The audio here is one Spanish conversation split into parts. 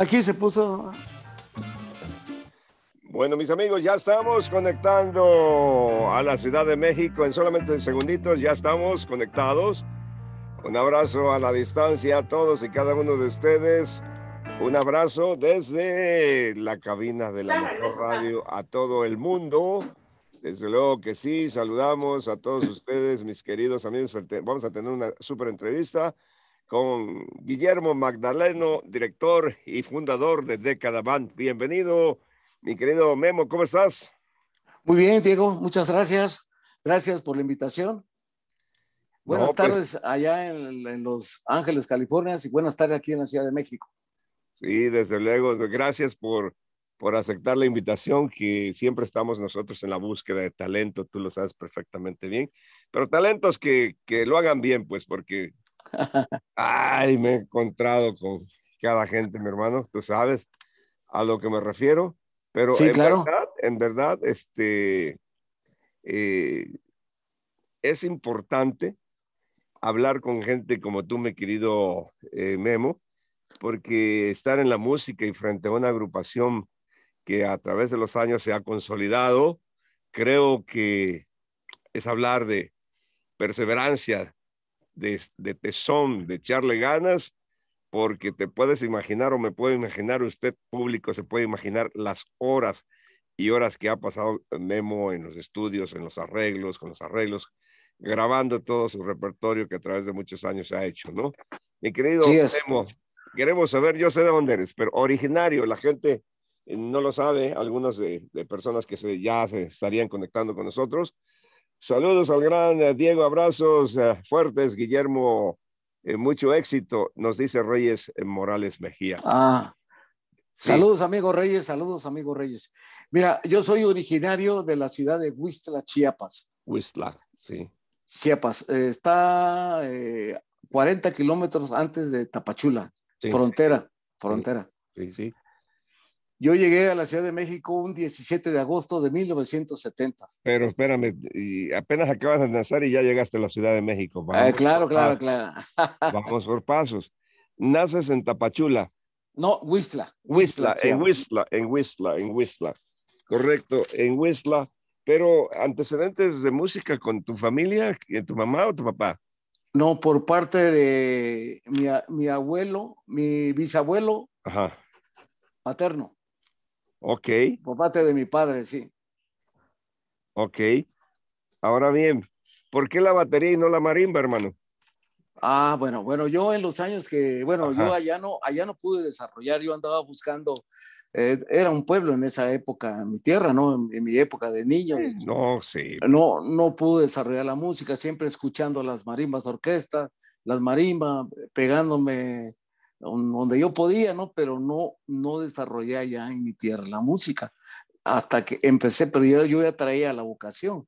Aquí se puso. Bueno, mis amigos, ya estamos conectando a la Ciudad de México en solamente segunditos. Ya estamos conectados. Un abrazo a la distancia a todos y cada uno de ustedes. Un abrazo desde la cabina de la Radio a todo el mundo. Desde luego que sí, saludamos a todos ustedes, mis queridos amigos. Vamos a tener una súper entrevista con Guillermo Magdaleno, director y fundador de Década Bienvenido, mi querido Memo, ¿cómo estás? Muy bien, Diego, muchas gracias. Gracias por la invitación. Buenas pues tardes allá en, Los Ángeles, California, y buenas tardes aquí en la Ciudad de México. Sí, desde luego, gracias por, por aceptar la invitación, que siempre estamos nosotros en la búsqueda de talento, tú lo sabes perfectamente bien, pero talentos que, que lo hagan bien, pues porque Ay, me he encontrado con cada gente, mi hermano, tú sabes a lo que me refiero, pero en, verdad, en verdad, este, eh, es importante hablar con gente como tú, mi querido eh, Memo, porque estar en la música y frente a una agrupación que a través de los años se ha consolidado, creo que es hablar de perseverancia, de, tesón, de echarle ganas, porque te puedes imaginar o me puede imaginar usted público, se puede imaginar las horas y horas que ha pasado Memo en los estudios, en los arreglos, con los arreglos, grabando todo su repertorio que a través de muchos años se ha hecho, ¿no? Mi querido Memo, queremos saber, yo sé de dónde eres, pero originario, la gente eh, no lo sabe, algunas de, personas que ya se estarían conectando con nosotros, Saludos al gran eh, Diego, abrazos eh, fuertes, Guillermo. Eh, mucho éxito, nos dice Reyes Morales Mejía. Ah, Saludos, amigo Reyes, saludos, amigo Reyes. Mira, yo soy originario de la ciudad de Huistla, Chiapas. Huistla, sí. Chiapas, está 40 kilómetros antes de Tapachula, frontera, frontera. Sí, sí. Yo llegué a la Ciudad de México un 17 de agosto de 1970. Pero espérame, y apenas acabas de nacer y ya llegaste a la Ciudad de México. Eh, claro, claro, claro. Vamos por pasos. Naces en Tapachula. No, Huistla. Huistla, en Huistla, en Huistla, en Huistla. Correcto, en Huistla. Pero antecedentes de música con tu familia, tu mamá o tu papá? No, por parte de mi, abuelo, mi bisabuelo paterno. Ok. Por parte de mi padre, sí. Ok. Ahora bien, ¿por qué la batería y no la marimba, hermano? Ah, bueno, bueno, yo en los años que, bueno, yo allá no, allá no pude desarrollar, yo andaba buscando, eh, era un pueblo en esa época, mi tierra, ¿no? En, mi época de niño. no, sí. No, no pude desarrollar la música, siempre escuchando las marimbas de orquesta, las marimbas, pegándome donde yo podía, ¿no? Pero no, no desarrollé allá en mi tierra la música hasta que empecé, pero yo, yo ya traía la vocación.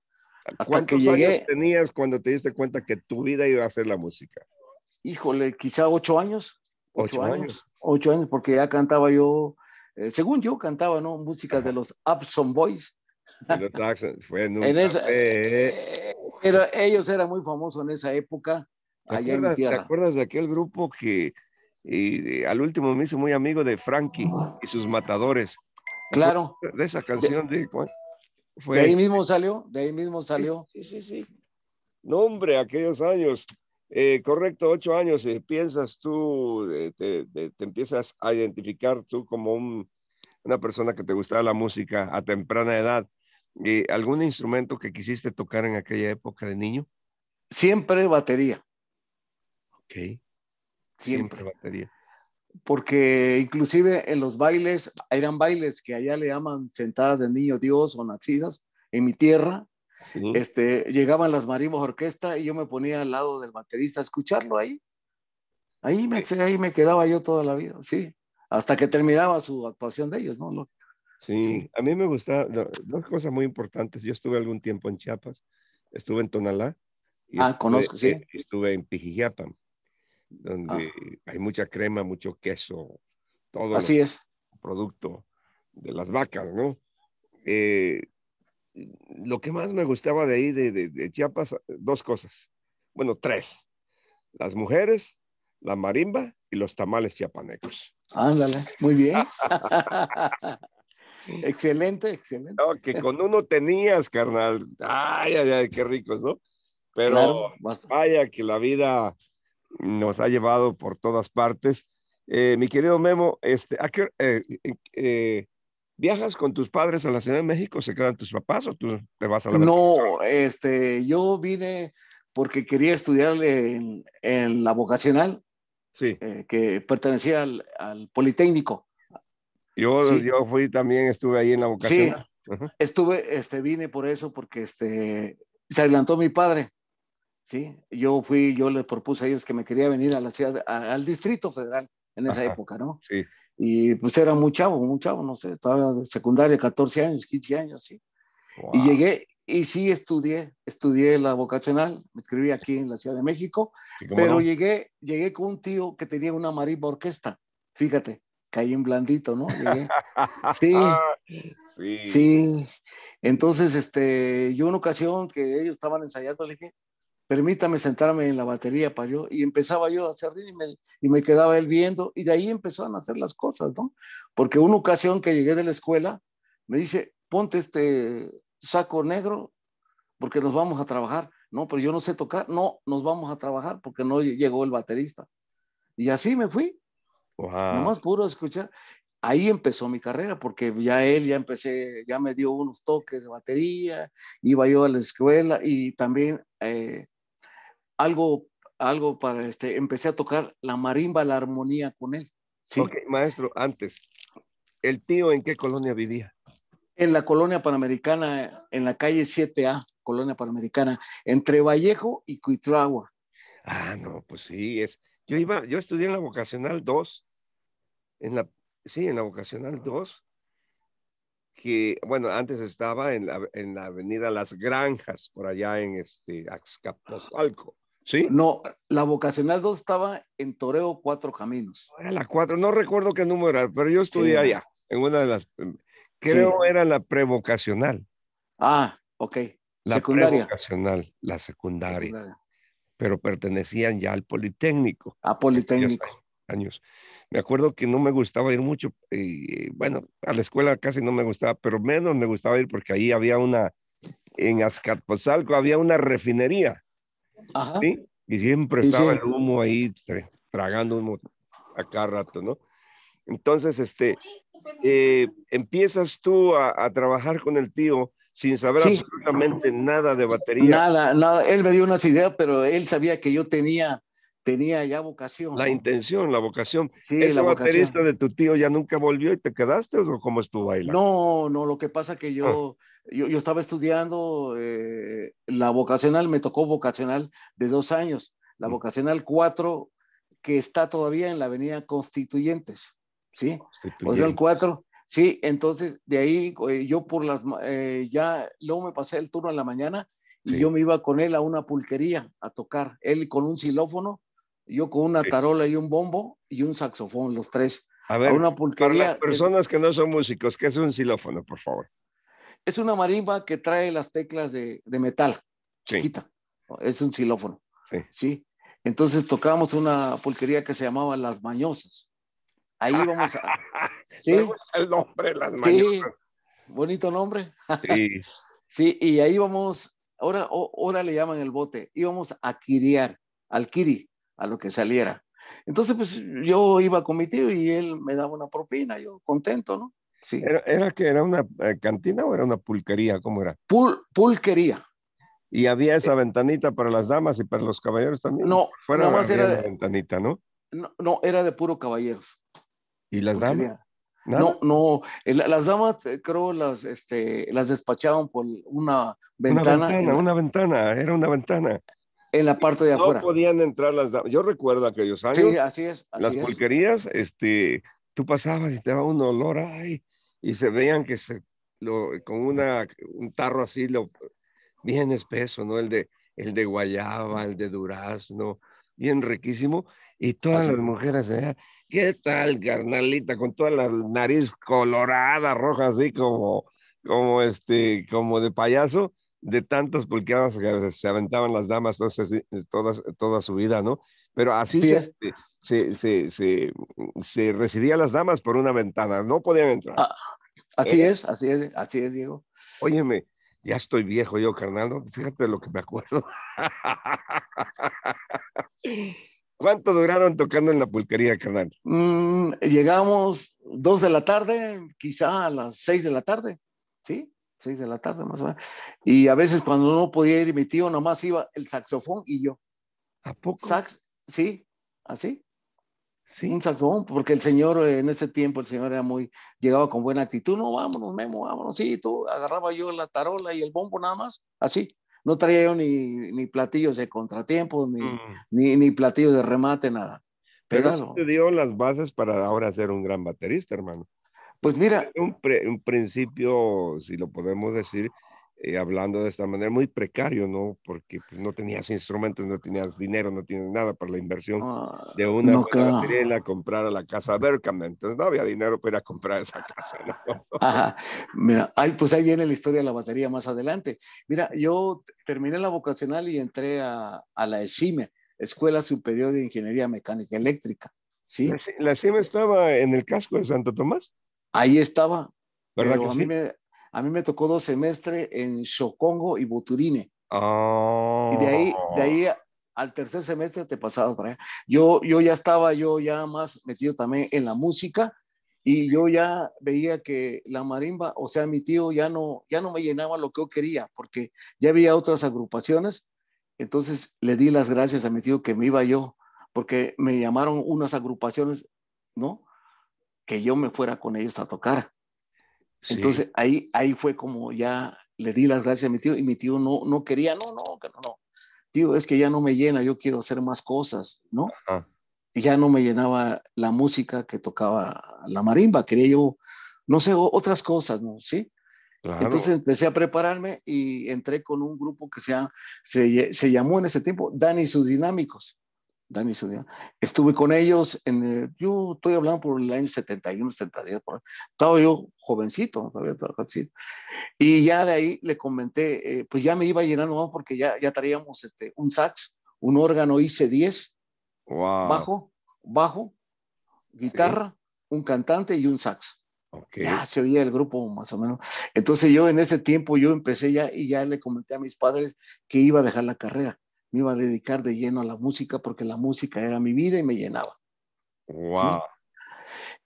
Hasta que llegué. tenías cuando te diste cuenta que tu vida iba a ser la música? Híjole, quizá ocho años. Ocho, años, Ocho años, porque ya cantaba yo, eh, según yo cantaba, ¿no? Música de los Upson Boys. Fue en un pero ¿eh? ellos eran muy famosos en esa época. Allá en mi tierra. ¿Te acuerdas de aquel grupo que y, al último me hice muy amigo de Frankie y sus matadores. Claro. De esa canción de, fue, de ahí mismo salió, de ahí mismo salió. Sí, sí, sí. nombre aquellos años. Eh, correcto, ocho años, eh, piensas tú, eh, te, empiezas a identificar tú como una persona que te gustaba la música a temprana edad. ¿Algún instrumento que quisiste tocar en aquella época de niño? Siempre batería. Ok. Siempre. batería. Porque inclusive en los bailes, eran bailes que allá le llaman sentadas de niño Dios o nacidas, en mi tierra, este, llegaban las marimbas orquesta y yo me ponía al lado del baterista a escucharlo ahí. Ahí me, ahí me quedaba yo toda la vida, sí, hasta que terminaba su actuación de ellos, ¿no? sí, a mí me gustaba, dos cosas muy importantes. Yo estuve algún tiempo en Chiapas, estuve en Tonalá. Y ah, conozco, sí. Estuve en Pijijiapan donde hay mucha crema, mucho queso, todo. Así es. Producto de las vacas, ¿no? Eh, lo que más me gustaba de ahí, de, de, Chiapas, dos cosas. Bueno, tres. Las mujeres, la marimba y los tamales chiapanecos. Ándale, muy bien. excelente, excelente. que con uno tenías, carnal. Ay, ay, ay, qué ricos, ¿no? Pero vaya que la vida nos ha llevado por todas partes. Eh, mi querido Memo, este, eh, eh, ¿viajas con tus padres a la Ciudad de México? ¿Se quedan tus papás o tú te vas a la No, este, yo vine porque quería estudiar en, la vocacional, sí. que pertenecía al, Politécnico. Yo, yo fui también, estuve ahí en la vocacional. Sí, estuve, este, vine por eso, porque este, se adelantó mi padre. ¿sí? Yo fui, yo les propuse a ellos que me quería venir a la ciudad, al Distrito Federal en esa época, ¿no? Sí. Y pues era muy chavo, muy chavo, no sé, estaba de secundaria, 14 años, 15 años, sí. Y llegué y sí estudié, estudié la vocacional, me escribí aquí en la Ciudad de México, pero llegué, llegué con un tío que tenía una marimba orquesta, fíjate, caí en blandito, ¿no? Sí, sí, sí. Entonces, este, yo una ocasión que ellos estaban ensayando, le dije, permítame sentarme en la batería para yo, y empezaba yo a hacer y me, y me quedaba él viendo, y de ahí empezaron a hacer las cosas, ¿no? Porque una ocasión que llegué de la escuela, me dice, ponte este saco negro, porque nos vamos a trabajar. No, pero yo no sé tocar, no, nos vamos a trabajar, porque no llegó el baterista. Y así me fui. Wow. Nada más puro escuchar ahí empezó mi carrera, porque ya él ya empecé, ya me dio unos toques de batería, iba yo a la escuela y también eh, algo, algo para este, empecé a tocar la marimba, la armonía con él. Sí. maestro, antes, ¿el tío en qué colonia vivía? En la colonia panamericana, en la calle 7A, colonia panamericana, entre Vallejo y Cuitragua. Ah, no, pues sí, es. Yo iba, yo estudié en la vocacional 2, en la, sí, en la vocacional 2, que, bueno, antes estaba en la, en la avenida Las Granjas, por allá en este ¿Sí? No, la vocacional 2 estaba en Toreo Cuatro Caminos. Era la 4, no recuerdo qué número era, pero yo estudié allá, en una de las. Em, creo era la prevocacional. Ah, ok. La secundaria. Prevocacional, la secundaria, Pero pertenecían ya al Politécnico. A Politécnico. Años. Me acuerdo que no me gustaba ir mucho, y, bueno, a la escuela casi no me gustaba, pero menos me gustaba ir porque ahí había una, en Azcapotzalco había una refinería y siempre estaba el humo ahí tragando humo acá rato, ¿no? Entonces, este, eh, empiezas tú a, a, trabajar con el tío sin saber absolutamente nada de batería. Nada, nada. Él me dio unas ideas, pero él sabía que yo tenía tenía ya vocación. La intención, la vocación. Sí, Ese la baterista de tu tío ya nunca volvió y te quedaste o cómo estuvo bailando? No, no, lo que pasa que ah. yo, yo, yo, estaba estudiando eh, la vocacional, me tocó vocacional de dos años, la mm. vocacional 4 que está todavía en la avenida Constituyentes, ¿sí? O sea, el 4, sí, entonces de ahí eh, yo por las, eh, ya luego me pasé el turno en la mañana. Y yo me iba con él a una pulquería a tocar, él con un xilófono yo con una tarola y un bombo y un saxofón, los tres. A ver, una para las personas que no son músicos, ¿qué es un xilófono, por favor? Es una marimba que trae las teclas de, metal, chiquita. Es un xilófono. Sí. Entonces tocábamos una pulquería que se llamaba Las Mañosas. Ahí vamos a. sí. El nombre, Las Mañosas. bonito nombre. sí. sí, y ahí vamos. Ahora, ahora le llaman el bote. Íbamos a Kiriar, al Kiri a lo que saliera. Entonces, pues yo iba con mi tío y él me daba una propina, yo contento, ¿no? Sí. ¿Era, que era una eh, cantina o era una pulquería? ¿Cómo era? Pul, pulquería. ¿Y había esa ventanita para las damas y para los caballeros también? No, fuera era de ventanita, ¿no? ¿no? era de puro caballeros. ¿Y las damas? No, no, eh, las damas eh, creo las, este, las despachaban por una ventana. Una una ventana, era una ventana. En la parte de afuera. No podían entrar las damas. Yo recuerdo aquellos años. Sí, así es. las pulquerías, este, tú pasabas y te daba un olor, ahí. y se veían que se, lo, con una, un tarro así, lo, bien espeso, ¿no? El de, el de guayaba, el de durazno, bien riquísimo. Y todas las mujeres ¿eh? ¿qué tal, carnalita? Con toda la nariz colorada, roja, así como, como, este, como de payaso de tantas pulquerías que se aventaban las damas entonces, eh, toda su vida, ¿no? Pero así este, se, recibía a las damas por una ventana, no podían entrar. Ah, así eh. es, así es, así es, Diego. Óyeme, ya estoy viejo yo, carnal, fíjate lo que me acuerdo. ¿Cuánto duraron tocando en la pulquería, carnal? Mm, llegamos dos de la tarde, quizá a las seis de la tarde, ¿sí? 6 de la tarde más o menos. Y a veces cuando no podía ir mi tío, nomás iba el saxofón y yo. ¿A poco? Sax, sí, así. ¿Sí? Un saxofón, porque el señor eh, en ese tiempo, el señor era muy, llegaba con buena actitud, no, vámonos, Memo, vámonos, sí, tú, agarraba yo la tarola y el bombo nada más, así. No traía yo ni, ni platillos de contratiempos, ni, mm. ni, ni, platillos de remate, nada. Pero te dio las bases para ahora ser un gran baterista, hermano. Pues mira. Un, un principio, si lo podemos decir, eh, hablando de esta manera, muy precario, ¿no? Porque pues, no tenías instrumentos, no tenías dinero, no tenías nada para la inversión ah, de una no, claro. la comprar a la casa Berkham. Entonces no había dinero para comprar esa casa, ¿no? Ajá. Mira, pues ahí viene la historia de la batería más adelante. Mira, yo terminé la vocacional y entré a, a la ESIME, e, Escuela Superior de Ingeniería Mecánica Eléctrica. ¿Sí? La, e la e estaba en el casco de Santo Tomás. Ahí estaba. ¿Verdad a, mí me, tocó dos semestres en Chocongo y Buturine. Y de ahí, de ahí oh. al tercer semestre te pasabas para allá. Yo, yo ya estaba, yo ya más metido también en la música y yo ya veía que la marimba, o sea, mi tío ya no, ya no me llenaba lo que yo quería porque ya había otras agrupaciones. Entonces le di las gracias a mi tío que me iba yo porque me llamaron unas agrupaciones, ¿no? que yo me fuera con ellos a tocar. Entonces ahí, ahí fue como ya le di las gracias a mi tío y mi tío no, no quería, no, no, no, no, tío, es que ya no me llena, yo quiero hacer más cosas, ¿no? ya no me llenaba la música que tocaba la marimba, quería yo, no sé, otras cosas, ¿no? Sí. Entonces empecé a prepararme y entré con un grupo que se, llamó en ese tiempo Dani y sus Dinámicos. Dani Estuve con ellos, en eh, yo estoy hablando por el año 71, 72, estaba yo jovencito, todavía y ya de ahí le comenté, eh, pues ya me iba llenando porque ya, ya traíamos este, un sax, un órgano IC10, bajo, bajo, guitarra, un cantante y un sax. Ya se oía el grupo más o menos. Entonces yo en ese tiempo yo empecé ya y ya le comenté a mis padres que iba a dejar la carrera me iba a dedicar de lleno a la música porque la música era mi vida y me llenaba. Wow.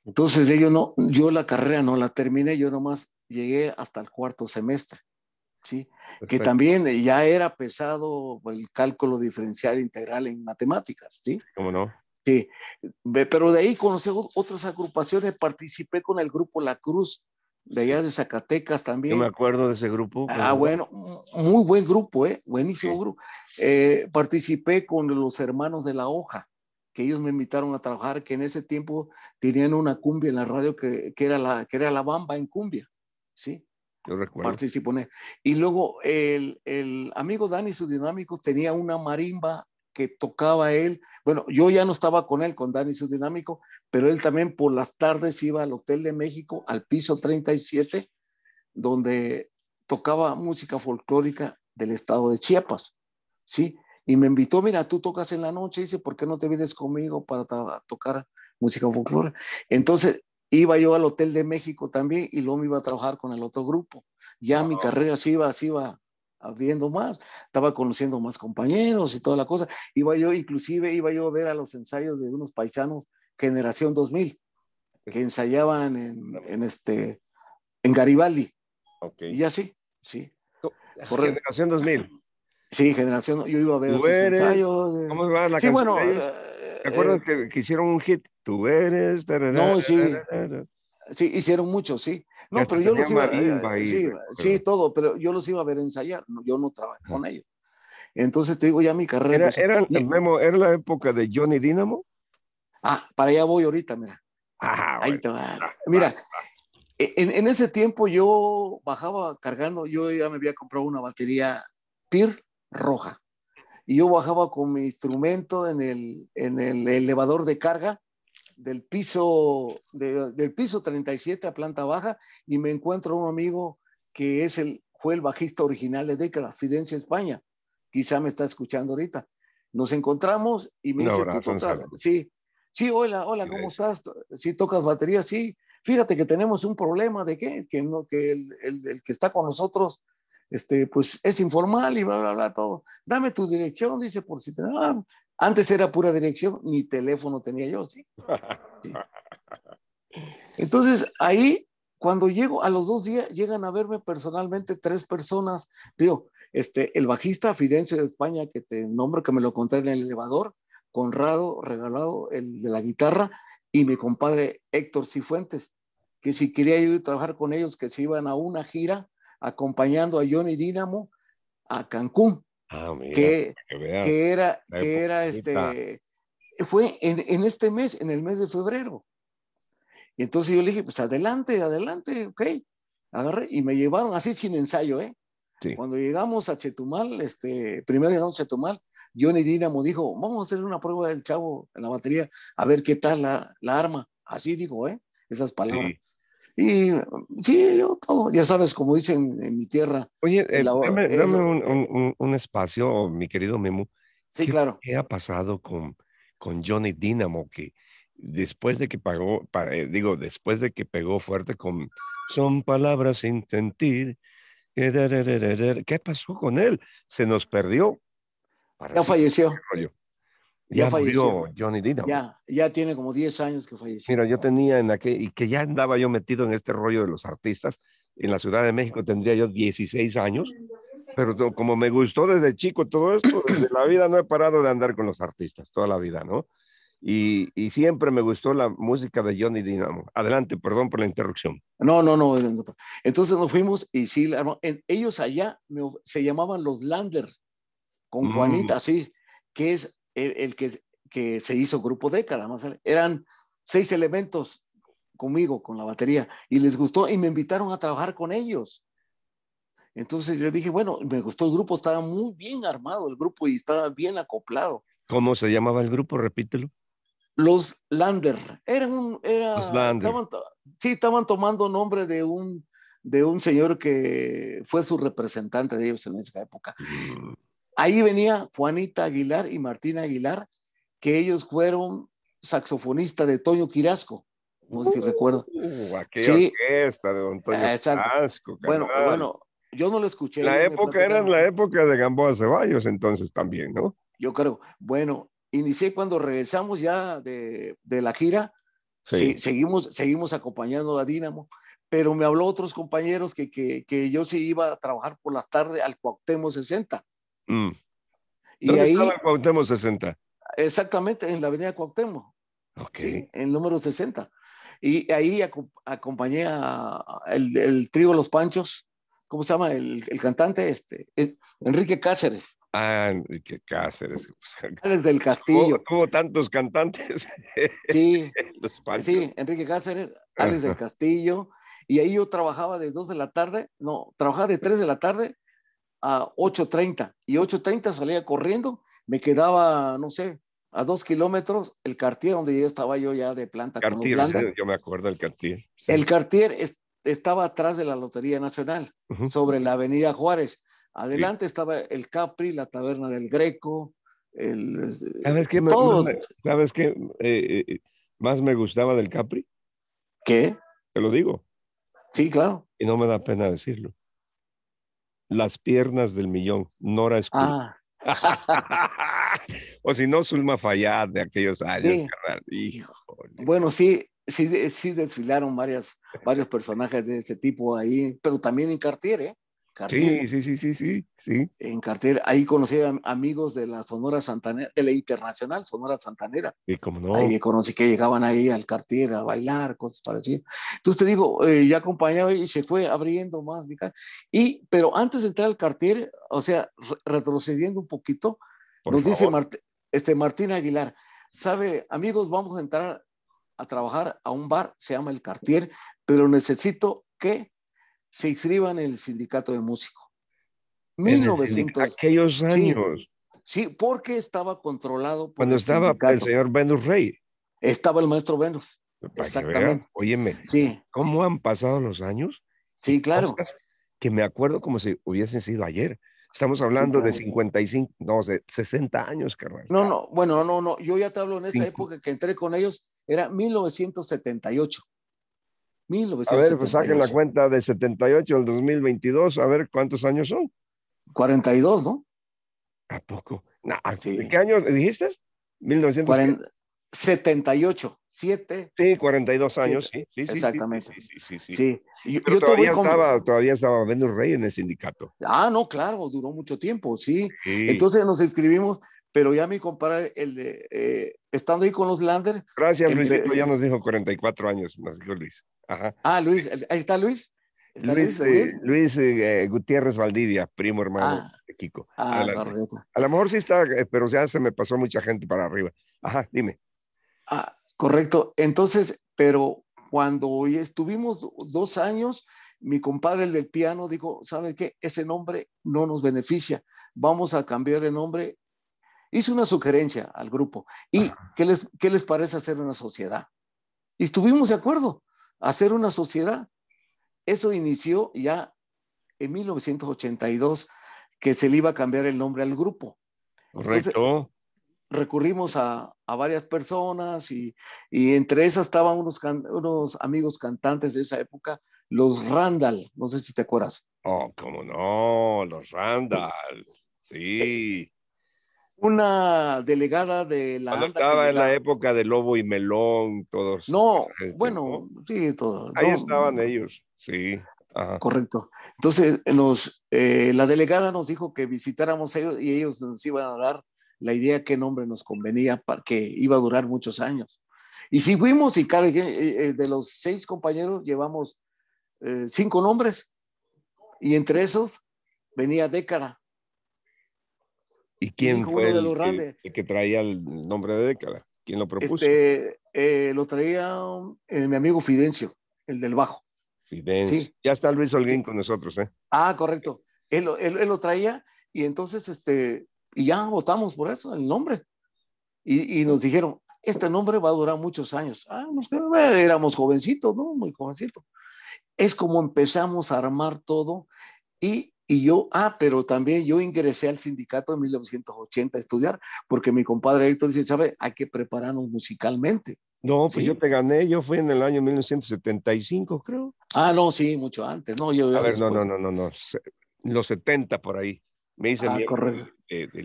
Entonces yo no, yo la carrera no la terminé, yo nomás llegué hasta el cuarto semestre, ¿sí? Que también ya era pesado el cálculo diferencial integral en matemáticas, ¿sí? ¿Cómo no? Sí, pero de ahí conocí otras agrupaciones, participé con el grupo La Cruz de allá de Zacatecas también. Yo me acuerdo de ese grupo. Ah, bueno, muy buen grupo, ¿eh? buenísimo grupo. Eh, participé con los hermanos de La Hoja, que ellos me invitaron a trabajar, que en ese tiempo tenían una cumbia en la radio que, era, la, que era La Bamba en cumbia, ¿sí? Yo recuerdo. Participó en e-, Y luego el, el amigo Dani Su Dinámico tenía una marimba que tocaba él. Bueno, yo ya no estaba con él, con Dani su dinámico, pero él también por las tardes iba al Hotel de México, al piso 37, donde tocaba música folclórica del estado de Chiapas, ¿sí? Y me invitó, mira, tú tocas en la noche, dice, ¿por qué no te vienes conmigo para tocar música folclórica? Entonces, iba yo al Hotel de México también y luego me iba a trabajar con el otro grupo. Ya mi carrera se iba, así iba abriendo más, estaba conociendo más compañeros y toda la cosa. Iba yo, inclusive, iba yo a ver a los ensayos de unos paisanos generación 2000 que ensayaban en, este, en Garibaldi. Y así, sí. Generación 2000. Sí, generación, yo iba a ver esos ensayos. sí, bueno. Eh, ¿Te acuerdas eh, que, hicieron un hit? Tú eres. no, sí. Sí, hicieron muchos, sí. No, pero yo los iba a eh, sí, sí, todo, pero yo los iba a ver ensayar, yo no trabajo con ellos. Entonces te digo, ya mi carrera. Era, ¿era la época de Johnny Dynamo. Ah, para allá voy ahorita, mira. Ah, ahí te va. Ah, ah, mira, e, En, ese tiempo yo bajaba cargando, yo ya me había comprado una batería PIR roja. Y yo bajaba con mi instrumento en el elevador de carga del piso, del piso 37 a planta baja y me encuentro un amigo que es el, fue el bajista original de Decra, Fidencia España. Quizá me está escuchando ahorita. Nos encontramos y me dice, ¿tú Sí, sí, hola, hola, ¿cómo estás? Si tocas batería? Sí. Fíjate que tenemos un problema de qué? que, no, que el, que está con nosotros, este, pues es informal y bla, bla, bla, todo. Dame tu dirección, dice, por si te... Ah, antes era pura dirección, ni teléfono tenía yo, ¿sí? Entonces ahí, cuando llego, a los dos días llegan a verme personalmente tres personas. Digo, este, el bajista Fidencio de España, que te nombro, que me lo encontré en el elevador, Conrado Regalado, el de la guitarra, y mi compadre Héctor Cifuentes, que si quería ir a trabajar con ellos, que se iban a una gira acompañando a Johnny Dynamo a Cancún. Ah, que, era, que era este, fue en, en, este mes, en el mes de febrero. Y entonces yo le dije, pues adelante, adelante, ok. Agarré y me llevaron así sin ensayo, ¿eh? Sí. Cuando llegamos a Chetumal, este, primero llegamos a Chetumal, Johnny Dinamo dijo, vamos a hacer una prueba del chavo en la batería, a ver qué tal la, la arma. Así dijo, ¿eh? Esas palabras. Y sí, yo todo, ya sabes, como dicen en mi tierra. Oye, eh, dame, un, espacio, oh, mi querido Memo. Sí, claro. ¿Qué ha pasado con, con Johnny Dynamo? Que después de que pagó, eh, digo, después de que pegó fuerte con Son palabras sin sentir. ¿Qué pasó con él? Se nos perdió. ya falleció. Ya, falleció. Johnny Dynamo. Ya, ya tiene como 10 años que falleció. Mira, yo tenía en aquel, y que ya andaba yo metido en este rollo de los artistas, en la Ciudad de México tendría yo 16 años, pero como me gustó desde chico todo esto, desde la vida no he parado de andar con los artistas, toda la vida, ¿no? Y, y siempre me gustó la música de Johnny Dynamo. Adelante, perdón por la interrupción. No, no, no. Entonces nos fuimos y sí, ellos allá se llamaban los Landers, con mm. Juanita, así que es el, que, se hizo Grupo Década. Más, eran seis elementos conmigo, con la batería, y les gustó y me invitaron a trabajar con ellos. Entonces yo dije, bueno, me gustó el grupo, estaba muy bien armado el grupo y estaba bien acoplado. ¿Cómo se llamaba el grupo? Repítelo. Los Lander. Eran un, Estaban, sí, estaban tomando nombre de un, de un señor que fue su representante de ellos en esa época. Mm. Ahí venía Juanita Aguilar y Martín Aguilar, que ellos fueron saxofonistas de Toño Quirasco. No sé si uh, recuerdo. de Don Toño ah, Quirasco. Bueno, bueno, yo no lo escuché. La época era la época de Gamboa Ceballos, entonces también, ¿no? Yo creo. Bueno, inicié cuando regresamos ya de, la gira. seguimos, seguimos acompañando a Dinamo, pero me habló otros compañeros que, que, que, yo sí iba a trabajar por las tardes al Cuauhtémoc 60. Mm. Y ahí, estaba Cuauhtémoc 60? Exactamente, en la avenida Cuauhtémoc. okay en número 60. Y ahí acompañé a, el, el trío Los Panchos, ¿cómo se llama? El, el cantante, este, Enrique Cáceres. Ah, Enrique Cáceres. Pues, Cáceres del Castillo. Hubo tantos cantantes. Sí, sí, Enrique Cáceres, Alex del Castillo. Y ahí yo trabajaba de 2 de la tarde, no, trabajaba de 3 de la tarde a 8.30 y 8.30 salía corriendo, me quedaba, no sé, a dos kilómetros el Cartier, donde estaba yo ya de planta Cartier, Yo, yo me acuerdo del Cartier. El Cartier estaba atrás de la Lotería Nacional, sobre la Avenida Juárez. Adelante estaba el Capri, la Taberna del Greco, el... ¿Sabes qué, ¿sabes eh, eh, eh, más me gustaba del Capri? ¿Qué? Te lo digo. Sí, claro. Y no me da pena decirlo. Las piernas del millón, Nora Escudero ah. o si no, Zulma Fayad de aquellos años. Bueno, sí, sí, sí desfilaron varias, varios personajes de ese tipo ahí, pero también en Cartier, ¿eh? Cartier. Sí, sí, sí, sí, sí, En Cartier, ahí conocí a amigos de la Sonora Santanera, de la Internacional Sonora Santanera. Y como no. Ahí conocí que llegaban ahí al Cartier a bailar, cosas parecidas. Entonces te digo, eh, acompañaba y se fue abriendo más Y, pero antes de entrar al Cartier, o sea, retrocediendo un poquito, nos dice este Martín Aguilar, sabe, amigos, vamos a entrar a trabajar a un bar, se llama el Cartier, pero necesito que se inscriban en el sindicato de músicos. 1900. Aquellos años. Sí, porque estaba controlado por Cuando estaba el señor Venus Rey. Estaba el maestro Venus. Exactamente. Óyeme, sí. ¿cómo han pasado los años? Sí, claro. Que me acuerdo como si hubiesen sido ayer. Estamos hablando de 55, no, de 60 años, carnal. No, no, bueno, no, no. Yo ya te hablo en esa época que entré con ellos, era 1978. A ver, pues saquen la cuenta de 78 al 2022, a ver cuántos años son. 42, ¿no? ¿A poco? No, ¿Qué años dijiste? 78, 7. Sí, 42 años. Sí, Sí, sí, Exactamente. Sí, sí, sí. Yo, todavía, estaba, todavía estaba Rey en el sindicato. Ah, no, claro, duró mucho tiempo, sí. Entonces nos escribimos, pero ya mi compadre, el de, eh, estando ahí con los Landers. Gracias, Luis. ya nos dijo 44 años, nos dijo Luis. Ajá. Ah, Luis, ahí está Luis. Luis, Luis, eh, eh, Gutiérrez Valdivia, primo hermano ah. de Kiko. Ah, a lo mejor sí está, pero ya se me pasó mucha gente para arriba. Ajá, dime. Ah, correcto. Entonces, pero cuando estuvimos dos años, mi compadre, el del piano, dijo, ¿sabes qué? Ese nombre no nos beneficia. Vamos a cambiar de nombre hice una sugerencia al grupo. ¿Y qué les, les parece hacer una sociedad? Y estuvimos de acuerdo, hacer una sociedad. Eso inició ya en 1982, que se le iba a cambiar el nombre al grupo. Correcto. recurrimos a, varias personas y, entre esas estaban unos, unos amigos cantantes de esa época, los Randall, no sé si te acuerdas. Oh, cómo no, los Randall, eh, sí una delegada de la Estaba en la... época de Lobo y Melón, todos. No, bueno, sí, todos. Ahí estaban ellos, sí. Correcto. Entonces, nos, eh, la delegada nos dijo que visitáramos ellos y ellos nos iban a dar la idea qué nombre nos convenía, para, que iba a durar muchos años. Y si fuimos y cada eh, eh, de los seis compañeros llevamos cinco nombres y entre esos venía década. ¿Y quién fue el, Que, traía el nombre de década? ¿Quién lo propuso? Este, eh, lo traía eh, mi amigo Fidencio, el del bajo. Fidencio. Ya está Luis alguien con nosotros, ¿eh? Ah, correcto. Él, lo traía y entonces, este, y ya votamos por eso, el nombre. Y, y nos dijeron, este nombre va a durar muchos años. Ah, eh, éramos jovencitos, ¿no? Muy jovencitos. Es como empezamos a armar todo y y yo, ah, pero también yo ingresé al sindicato en 1980 a estudiar, porque mi compadre Héctor dice, ¿sabe? Hay que prepararnos musicalmente. No, pues yo te gané, yo fui en el año 1975, creo. Ah, no, sí, mucho antes. No, yo, a ver, no, no, no, no, no. Los 70 por ahí. Me hice ah,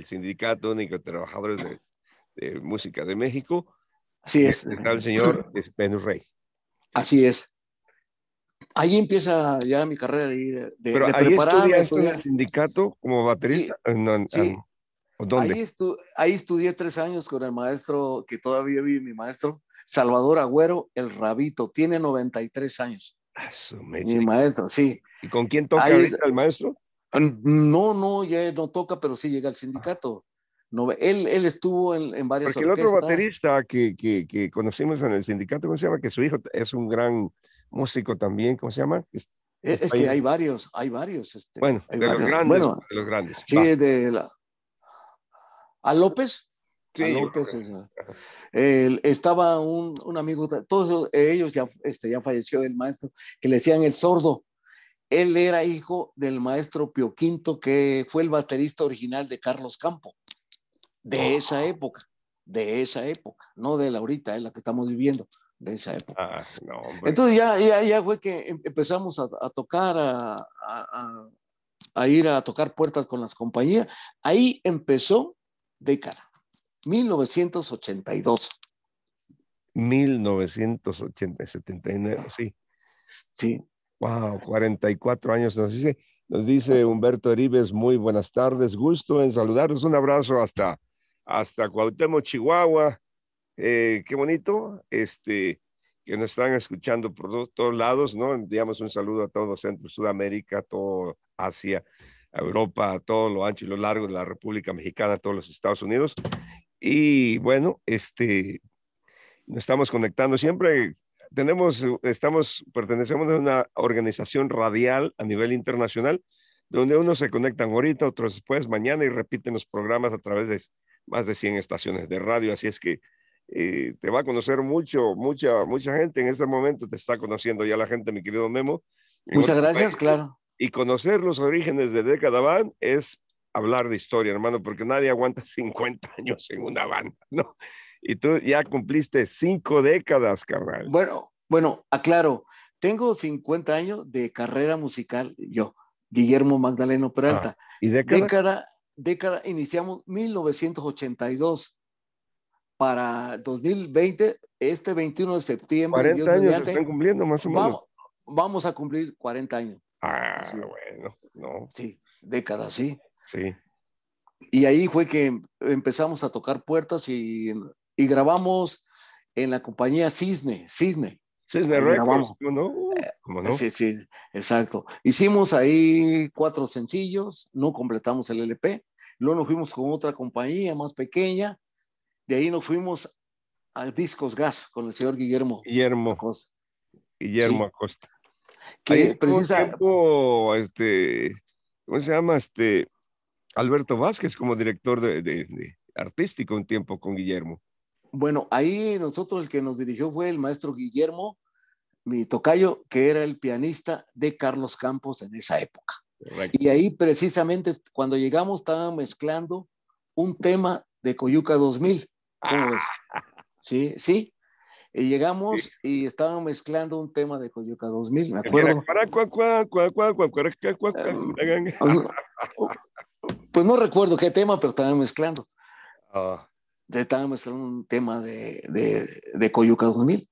Sindicato Único de Trabajadores de, Música de México. Así es. Está el señor este, Ben Rey. Así es ahí empieza ya mi carrera de, de, de en el sindicato como baterista? Sí, dónde? Ahí, estudié tres años con el maestro que todavía vive, mi maestro, Salvador Agüero, el Rabito, tiene 93 años. Mi maestro, sí. ¿Y con quién toca el maestro? No, no, ya no toca, pero sí llega al ah. sindicato. él, él estuvo en, en varias Porque el otro baterista que, que, que conocimos en el sindicato, ¿cómo se llama? Que su hijo es un gran músico también, ¿cómo se llama? Es, que hay varios, hay varios. Este, bueno, de Los grandes, bueno, los grandes. Sí, de la... ¿A López? Sí, López, estaba un, un, amigo, todos ellos ya, este, ya falleció el maestro, que le decían el sordo. Él era hijo del maestro Pio Quinto, que fue el baterista original de Carlos Campo, de esa época, de esa época, no de la ahorita, en la que estamos viviendo, de esa época. Ah, Entonces ya, fue que em, empezamos a, tocar, a, ir a tocar puertas con las compañías. Ahí empezó década, 1982. 79, sí. Sí. Wow, 44 años nos dice. Nos dice Humberto Heribes, muy buenas tardes, gusto en saludarlos, un abrazo hasta, hasta Cuauhtémoc, Chihuahua. Eh, qué bonito, este, que nos están escuchando por todos lados, ¿no? Enviamos un saludo a todos centros de Sudamérica, todo Asia, Europa, a todo lo ancho y lo largo de la República Mexicana, todos los Estados Unidos. Y bueno, este, nos estamos conectando siempre. Tenemos, estamos, pertenecemos a una organización radial a nivel internacional, donde unos se conectan ahorita, otros después, mañana y repiten los programas a través de más de 100 estaciones de radio. Así es que eh, te va a conocer mucho, mucha, mucha gente en ese momento, te está conociendo ya la gente, mi querido Memo. Muchas gracias, claro. Y conocer los orígenes de Década Van es hablar de historia, hermano, porque nadie aguanta 50 años en una banda, ¿no? Y tú ya cumpliste cinco décadas, carnal. Bueno, bueno, aclaro, tengo 50 años de carrera musical, yo, Guillermo Magdaleno Peralta. Ah, ¿Y década? década? Década, iniciamos 1982 para 2020, este 21 de septiembre. 40 años mediante, están cumpliendo más o menos. Vamos, a cumplir 40 años. Ah, bueno, no. Sí, décadas, sí. Sí. Y ahí fue que empezamos a tocar puertas y, grabamos en la compañía Cisne, Cisne. Cisne Records, ¿no? Uh, eh, no? Sí, sí, exacto. Hicimos ahí cuatro sencillos, no completamos el LP, luego nos fuimos con otra compañía más pequeña, de ahí nos fuimos a Discos Gas con el señor Guillermo. Guillermo Acosta. Guillermo Acosta. este, ¿Cómo se llama? Este, Alberto Vázquez como director de, artístico un tiempo con Guillermo. Bueno, ahí nosotros el que nos dirigió fue el maestro Guillermo, mi tocayo, que era el pianista de Carlos Campos en esa época. Y ahí precisamente cuando llegamos estaban mezclando un tema de Coyuca 2000 ¿Cómo ves? Sí, sí. Y llegamos y estábamos mezclando un tema de Coyuca 2000, me acuerdo. Pues no recuerdo qué tema, pero estaban mezclando. estábamos mezclando un tema de, Coyuca 2000.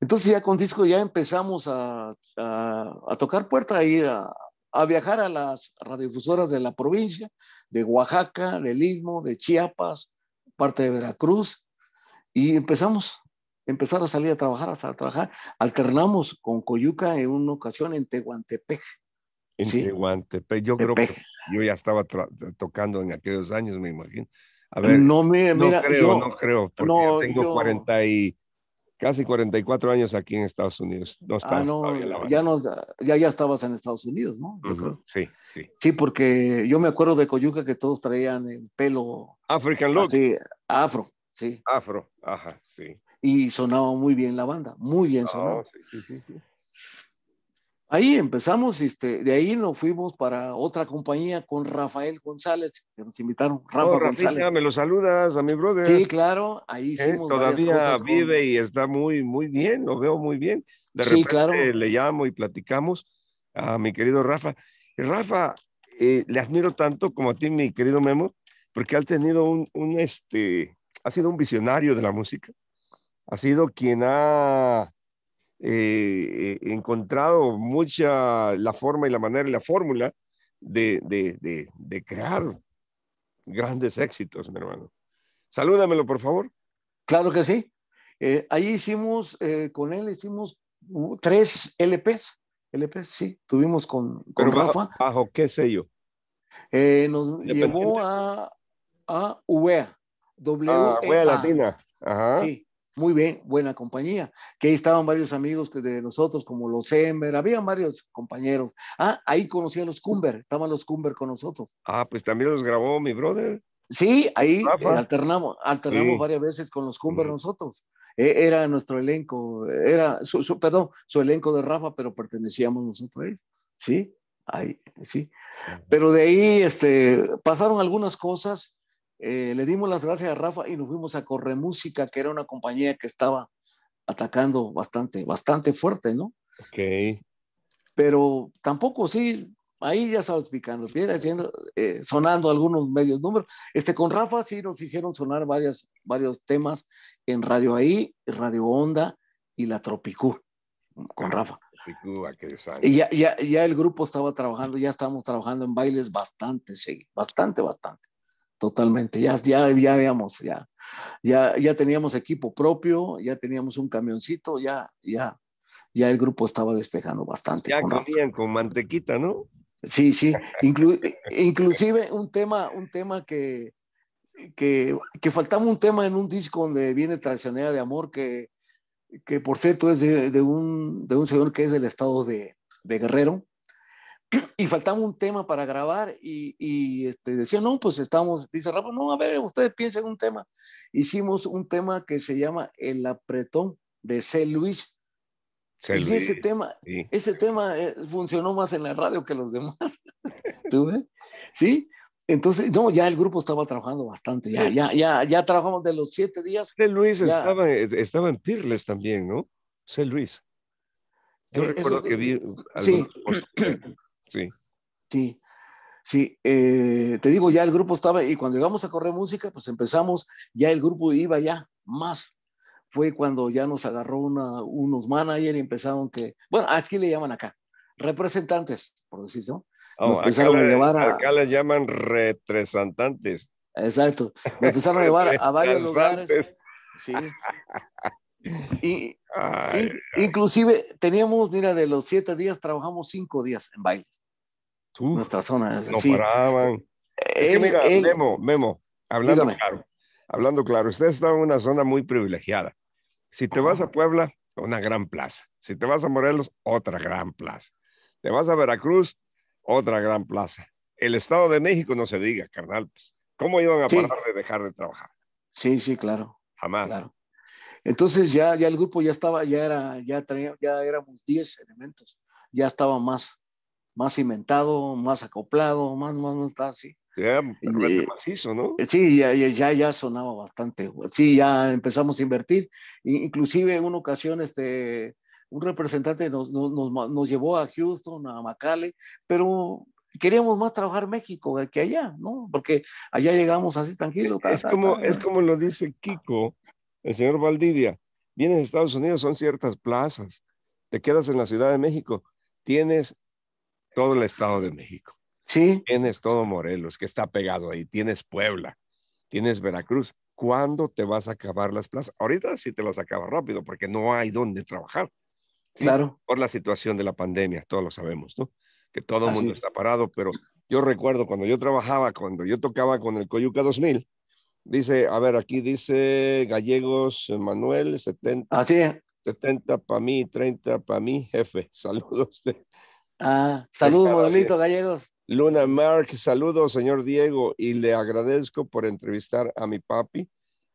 Entonces ya con disco ya empezamos a, a, tocar puerta, a a, a, viajar a las radiodifusoras de la provincia, de Oaxaca, del Istmo, de Chiapas, parte de Veracruz, y empezamos, empezar a salir a trabajar, a trabajar. Alternamos con Coyuca en una ocasión en Tehuantepec. En Tehuantepec, yo creo que yo ya estaba tocando en aquellos años, me imagino. A ver, no, me, no creo, no creo, porque tengo cuarenta 40 y casi 44 años aquí en Estados Unidos. No ah, no, ya, nos, ya, ya estabas en Estados Unidos, ¿no? Sí, sí. Sí, porque yo me acuerdo de Coyuca que todos traían el pelo. African look. Sí, afro, sí. Afro, ajá, sí. Y sonaba muy bien la banda, muy bien oh, sonaba. sí, sí, sí. Ahí empezamos, este, de ahí nos fuimos para otra compañía con Rafael González, que nos invitaron. Oh, Rafa González. me lo saludas a mi brother. Sí, claro, ahí eh, todavía vive y está muy, muy bien, lo veo muy bien. De repente claro. le llamo y platicamos a mi querido Rafa. Rafa, eh, le admiro tanto como a ti, mi querido Memo, porque ha tenido un, un este, ha sido un visionario de la música, ha sido quien ha eh, eh, encontrado mucha la forma y la manera y la fórmula de, crear grandes éxitos, mi hermano. Salúdamelo, por favor. Claro que sí. Eh, ahí hicimos, con él hicimos uh, tres LPs. LPs, sí, tuvimos con, con Rafa. Bajo, qué sello? nos llevó a, a UEA. Ah, e Latina. Sí, muy bien, buena compañía. Que ahí estaban varios amigos de nosotros, como los Ember, había varios compañeros. Ah, ahí conocí a los Cumber, estaban los Cumber con nosotros. Ah, pues también los grabó mi brother. Sí, ahí eh, alternamos, alternamos varias veces con los Cumber nosotros. E, era nuestro elenco, era, su, su, perdón, su elenco de Rafa, pero pertenecíamos nosotros a él. Sí, ahí, sí. Pero de ahí este, pasaron algunas cosas eh, le dimos las gracias a Rafa y nos fuimos a Corremúsica, que era una compañía que estaba atacando bastante, bastante fuerte, ¿no? Ok. Pero tampoco, sí, ahí ya estaba picando eh, sonando algunos medios números. Este, con Rafa sí nos hicieron sonar varias, varios temas en Radio Ahí, Radio Onda y La Tropicú, con ah, Rafa. Ah, y ya, ya, ya, el grupo estaba trabajando, ya estábamos trabajando en bailes bastante, bastante, bastante totalmente. Ya, ya, ya habíamos, ya, ya, ya teníamos equipo propio, ya teníamos un camioncito, ya, ya, ya el grupo estaba despejando bastante. Ya comían con mantequita, ¿no? Sí, sí. inclusive un tema, un tema que, que, que, faltaba un tema en un disco donde viene Traicionera de Amor, que, que por cierto es de, de, un, de un señor que es del estado de Guerrero, y faltaba un tema para grabar y, este, decía, no, pues estamos, dice Rafa, no, a ver, ustedes piensen un tema. Hicimos un tema que se llama El apretón de C. Luis. y ese tema, ese tema eh, funcionó más en la radio que los demás. ¿Tú ves? ¿Sí? Entonces, no, ya el grupo estaba trabajando bastante, ya, ya, ya, trabajamos de los siete días. C. Luis estaba, estaba en Pirles también, ¿no? C. Luis. Yo eh, recuerdo que vi... sí. Sí. Sí. Sí, eh, te digo, ya el grupo estaba, y cuando llegamos a correr música, pues empezamos, ya el grupo iba ya más. Fue cuando ya nos agarró unos managers y empezaron que, bueno, aquí le llaman acá, representantes, por decirlo, oh, acá, a a. le llaman representantes. Exacto. me empezaron a llevar a varios lugares. Sí. Y, inclusive teníamos, mira, de los siete días trabajamos cinco días en bailes. Nuestra zona. Memo, Memo, hablando claro, hablando claro, usted está en una zona muy privilegiada. Si te vas a Puebla, una gran plaza. Si te vas a Morelos, otra gran plaza. Te vas a Veracruz, otra gran plaza. El Estado de México no se diga, carnal. Pues, ¿Cómo iban a parar de dejar de trabajar? Sí, sí, claro. Jamás. Entonces ya, ya el grupo ya estaba, ya era, ya, tenía, ya éramos 10 elementos, ya estaba más, más cimentado, más acoplado, más, más, más así. Ya, más macizo, ¿no? Eh, sí, ya, ya, ya sonaba bastante. Sí, ya empezamos a invertir. Inclusive en una ocasión, este, un representante nos, nos, nos, llevó a Houston, a Macale, pero queríamos más trabajar México que allá, ¿no? Porque allá llegamos así tranquilo. Es, como, es como lo dice Kiko, el señor Valdivia, vienes a Estados Unidos, son ciertas plazas. Te quedas en la Ciudad de México, tienes todo el Estado de México. Sí. Tienes todo Morelos, que está pegado ahí. Tienes Puebla, tienes Veracruz. ¿Cuándo te vas a acabar las plazas? Ahorita sí te las acaba rápido, porque no hay dónde trabajar. Claro. Por la situación de la pandemia, todos lo sabemos, ¿no? Que todo el mundo está parado, pero yo recuerdo cuando yo trabajaba, cuando yo tocaba con el Coyuca 2000, Dice, a ver, aquí dice Gallegos Manuel, 70. Así 70 para mí, 30 para mí, jefe. Saludos. ah, saludos, Manuelito Gallegos. Luna Mark, saludos, señor Diego, y le agradezco por entrevistar a mi papi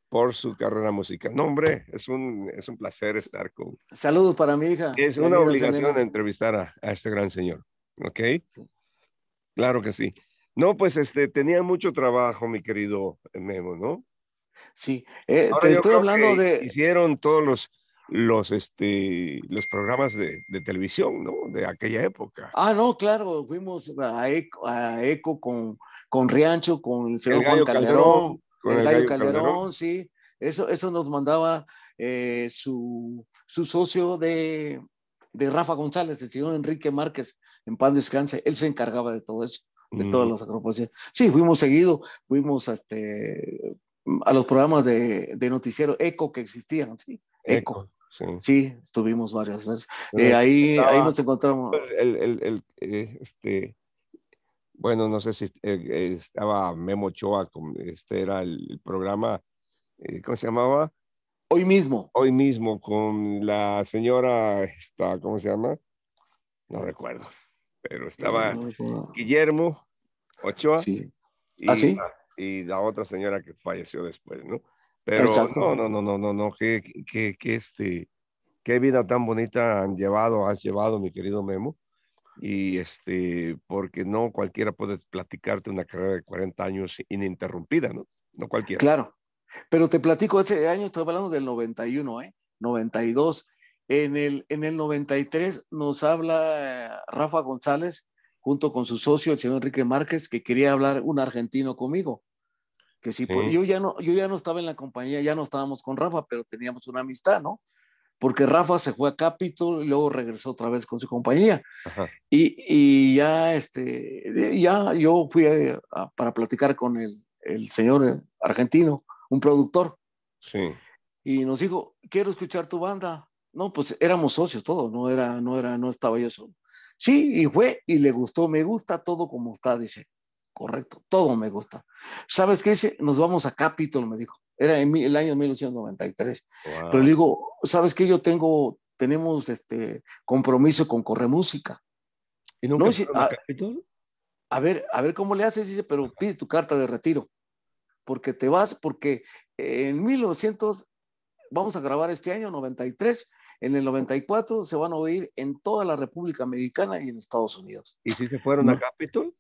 por su carrera musical. No, hombre, es un, es un placer estar con. Saludos para mi hija. Es una obligación entrevistar a, este gran señor, ¿ok? Claro que sí. No, pues este, tenía mucho trabajo, mi querido eh, Memo, ¿no? Sí, eh, te estoy hablando de... Hicieron todos los, los, este, los programas de, televisión, ¿no? De aquella época. Ah, no, claro, fuimos a Eco, con, con Riancho, con el señor Juan Calderón, con el, Calderón, sí. Eso, eso nos mandaba eh, su, su socio de, Rafa González, el señor Enrique Márquez, en Pan descanse, él se encargaba de todo eso de todas las agrupaciones. Sí, fuimos seguido, fuimos a, este, a los programas de, noticiero ECO que existían, sí, ECO. Sí. estuvimos varias veces. Eh, ahí, ahí nos encontramos. Eh, este, bueno, no sé si eh, estaba Memo Choa, este era el, programa, ¿cómo se llamaba? Hoy mismo. Hoy mismo, con la señora, ¿cómo se llama? No recuerdo pero estaba Guillermo Ochoa y, ¿Ah, y, la otra señora que falleció después, ¿no? Pero no, no, no, no, no, no, que, que, este, qué vida tan bonita han llevado, has llevado, mi querido Memo. Y este, porque no cualquiera puede platicarte una carrera de 40 años ininterrumpida, ¿no? No cualquiera. Claro, pero te platico, ese año, estoy hablando del 91, ¿eh? 92, en el, en el 93 nos habla eh, Rafa González junto con su socio, el señor Enrique Márquez, que quería hablar un argentino conmigo. Que sí. yo, ya no, yo ya no estaba en la compañía, ya no estábamos con Rafa, pero teníamos una amistad, ¿no? Porque Rafa se fue a Capitol y luego regresó otra vez con su compañía. Y, y, ya, este, ya yo fui para platicar con el, el, señor argentino, un productor. Sí. Y nos dijo, quiero escuchar tu banda. No, pues éramos socios todos, no era, no era, no estaba yo solo. Sí, y fue, y le gustó, me gusta todo como está, dice. Correcto, todo me gusta. ¿Sabes qué dice? Nos vamos a Capitol, me dijo. Era en el año 1993. Pero le digo, ¿sabes qué? Yo tengo, tenemos este compromiso con corre ¿Y nunca no, a, ah, a, ver, a ver cómo le haces, dice, pero pide tu carta de retiro. Porque te vas, porque en 1900, vamos a grabar este año, 93, en el 94 se van a oír en toda la República Mexicana y en Estados Unidos. ¿Y si se fueron a Capitol?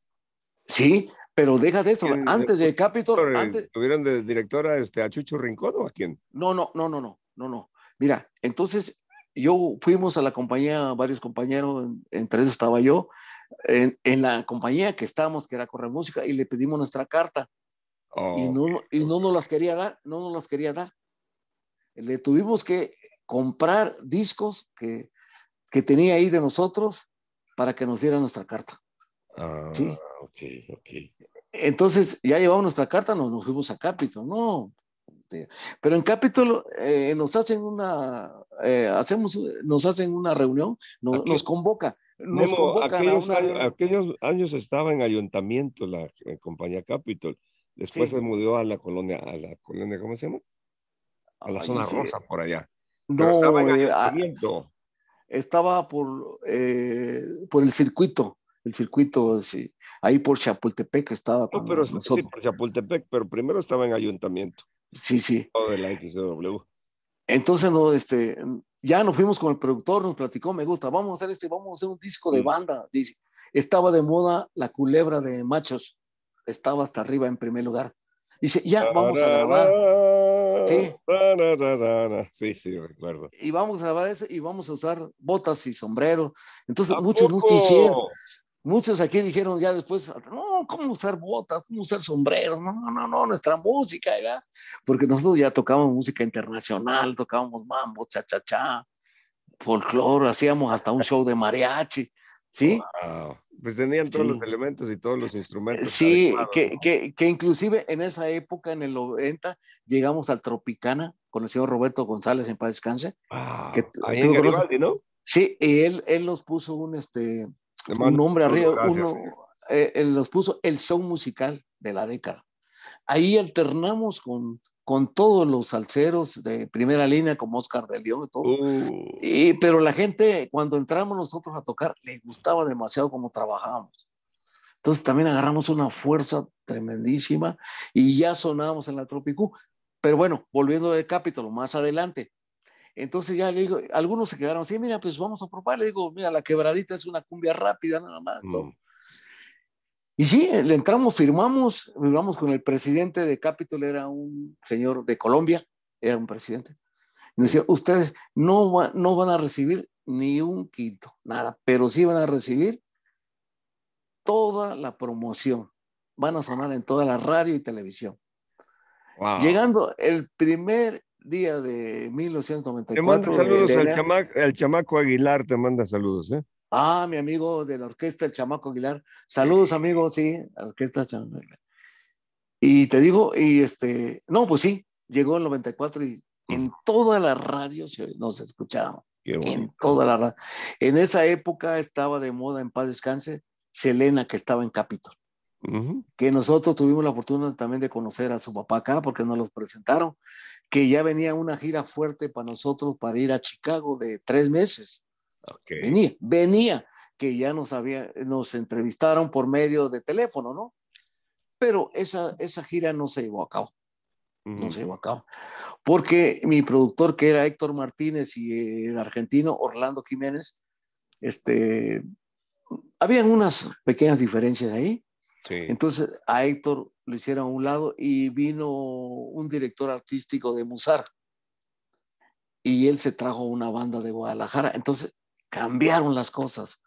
Sí, pero deja de eso. Antes de Capitol. Antes... ¿Tuvieron de directora este, a Chucho Rincón o a quién? No, no, no, no, no, no, no. Mira, entonces yo fuimos a la compañía, varios compañeros, entre ellos estaba yo, en, la compañía que estábamos, que era Corre Música, y le pedimos nuestra carta. y, no, y no nos las quería dar, no nos las quería dar. Le tuvimos que comprar discos que, que tenía ahí de nosotros para que nos diera nuestra carta. Ah, ¿Sí? okay, Entonces ya llevamos nuestra carta, nos, fuimos a Capitol, no. Este, pero en Capitol eh, nos hacen una, eh, hacemos, nos hacen una reunión, nos, convoca. aquellos, años, estaba en ayuntamiento la, compañía Capitol, después se mudó a la colonia, a la colonia, ¿cómo se llama? A la zona rosa por allá. No, estaba, eh, ah, por, eh, por el circuito, el circuito, sí. ahí por Chapultepec estaba. No, pero por Chapultepec, pero primero estaba en ayuntamiento. Sí, sí. Entonces, no, este, ya nos fuimos con el productor, nos platicó, me gusta, vamos a hacer esto, vamos a hacer un disco de banda. Dice, estaba de moda la culebra de machos, estaba hasta arriba en primer lugar. Dice, ya, vamos a grabar. Sí. sí, sí, recuerdo. Y vamos a y vamos a usar botas y sombrero. Entonces, muchos nos quisieron. Muchos aquí dijeron ya después, no, ¿cómo usar botas? ¿Cómo usar sombreros? No, no, no, nuestra música, ¿verdad? Porque nosotros ya tocábamos música internacional, tocábamos mambo, cha-cha-cha, folclore, hacíamos hasta un show de mariachi, ¿sí? Wow. Pues tenían todos los elementos y todos los instrumentos. Sí, que, que, que, inclusive en esa época, en el 90, llegamos al Tropicana con el señor Roberto González en paz descanse. Ah, que, ¿no? Sí, y él, él nos puso un, este, un nombre arriba, uno, eh, él nos puso el show musical de la década. Ahí alternamos con con todos los salseros de primera línea, como Oscar de León y todo. Uh. pero la gente, cuando entramos nosotros a tocar, les gustaba demasiado cómo trabajábamos. Entonces también agarramos una fuerza tremendísima y ya sonábamos en la Tropicú. Pero bueno, volviendo de capítulo, más adelante. Entonces ya digo, algunos se quedaron así, mira, pues vamos a probar. Le digo, mira, la quebradita es una cumbia rápida nada más. Mm. Y sí, le entramos, firmamos, firmamos con el presidente de Capitol, era un señor de Colombia, era un presidente. Y nos decía, ustedes no, no van a recibir ni un quinto, nada, pero sí van a recibir toda la promoción. Van a sonar en toda la radio y televisión. Llegando el primer día de 1994. Te manda saludos al, el chamaco Aguilar, te manda saludos. ¿eh? Ah, mi amigo de la orquesta, el chamaco Aguilar. Saludos, amigo, sí, orquesta chamaco Aguilar. Y te digo, y este, no, pues sí, llegó el 94 y en mm. toda la radio nos escuchaba. En toda la radio. En esa época estaba de moda en paz descanse Selena, que estaba en Capitol. que nosotros tuvimos la oportunidad también de conocer a su papá acá porque nos los presentaron, que ya venía una gira fuerte para nosotros para ir a Chicago de tres meses. Venía, venía, que ya nos, había, nos entrevistaron por medio de teléfono, ¿no? Pero esa, esa gira no se llevó a cabo. No se llevó a cabo. Porque mi productor, que era Héctor Martínez y el argentino Orlando Jiménez, este, habían unas pequeñas diferencias ahí. Entonces a Héctor lo hicieron a un lado y vino un director artístico de Musar y él se trajo una banda de Guadalajara. Entonces cambiaron las cosas.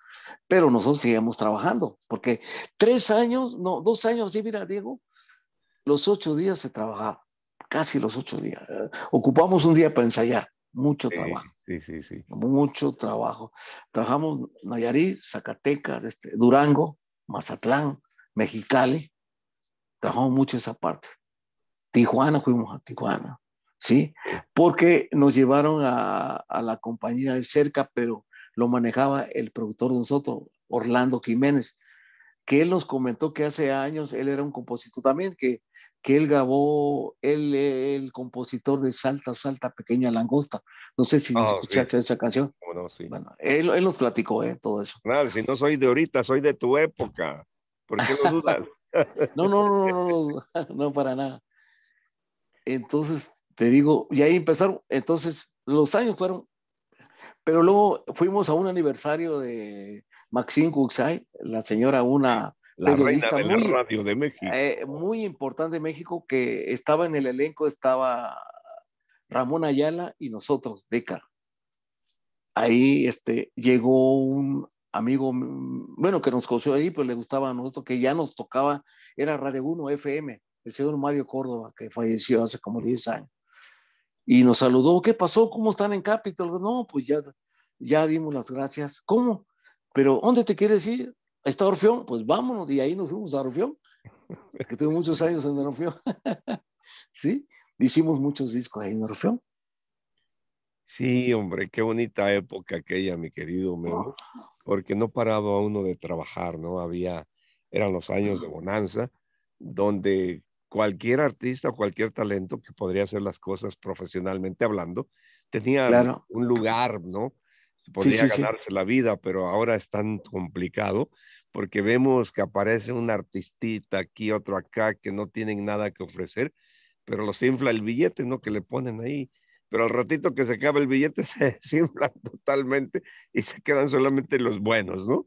Pero nosotros seguimos trabajando, porque tres años, no, dos años, sí, mira, Diego, los ocho días se trabajaba, casi los ocho días. Eh, ocupamos un día para ensayar, mucho trabajo. Sí, sí, sí. Mucho trabajo. Trabajamos Nayarit, Zacatecas, este, Durango, Mazatlán, Mexicali. Trabajamos mucho esa parte. Tijuana, fuimos a Tijuana, ¿sí? Porque nos llevaron a, a la compañía de cerca, pero lo manejaba el productor de nosotros, Orlando Jiménez, que él nos comentó que hace años él era un compositor también, que, que él grabó, él el compositor de Salta, Salta, Pequeña Langosta. No sé si ah, escuchaste esa canción. Bueno, él, él, nos platicó eh, todo eso. si no soy de ahorita, soy de tu época. ¿Por qué lo dudas? no, no, no, no, no, para nada. Entonces, te digo, y ahí empezaron, entonces los años fueron pero luego fuimos a un aniversario de Maxine Cuxay, la señora, una periodista muy, radio de México. Eh, muy importante de México, que estaba en el elenco, estaba Ramón Ayala y nosotros, Decar. Ahí este, llegó un amigo, mm, bueno, que nos conoció ahí, pues le gustaba a nosotros, que ya nos tocaba, era Radio 1 FM, el señor Mario Córdoba, que falleció hace como 10 años y nos saludó. ¿Qué pasó? ¿Cómo están en Capitol? No, pues ya, ya dimos las gracias. ¿Cómo? Pero ¿dónde te quieres ir? ¿Está Orfeón? Pues vámonos. Y ahí nos fuimos a Orfeón, que tuve muchos años en Orfeón. sí, hicimos muchos discos ahí en Orfeón. Sí, hombre, qué bonita época aquella, mi querido Memo, ah. porque no paraba uno de trabajar, ¿no? Había, eran los años de bonanza, donde cualquier artista o cualquier talento que podría hacer las cosas profesionalmente hablando, tenía un lugar, ¿no? Podría ganarse la vida, pero ahora es tan complicado porque vemos que aparece un artistita aquí, otro acá, que no tienen nada que ofrecer, pero los infla el billete, ¿no? Que le ponen ahí. Pero al ratito que se acaba el billete se desinfla totalmente y se quedan solamente los buenos, ¿no?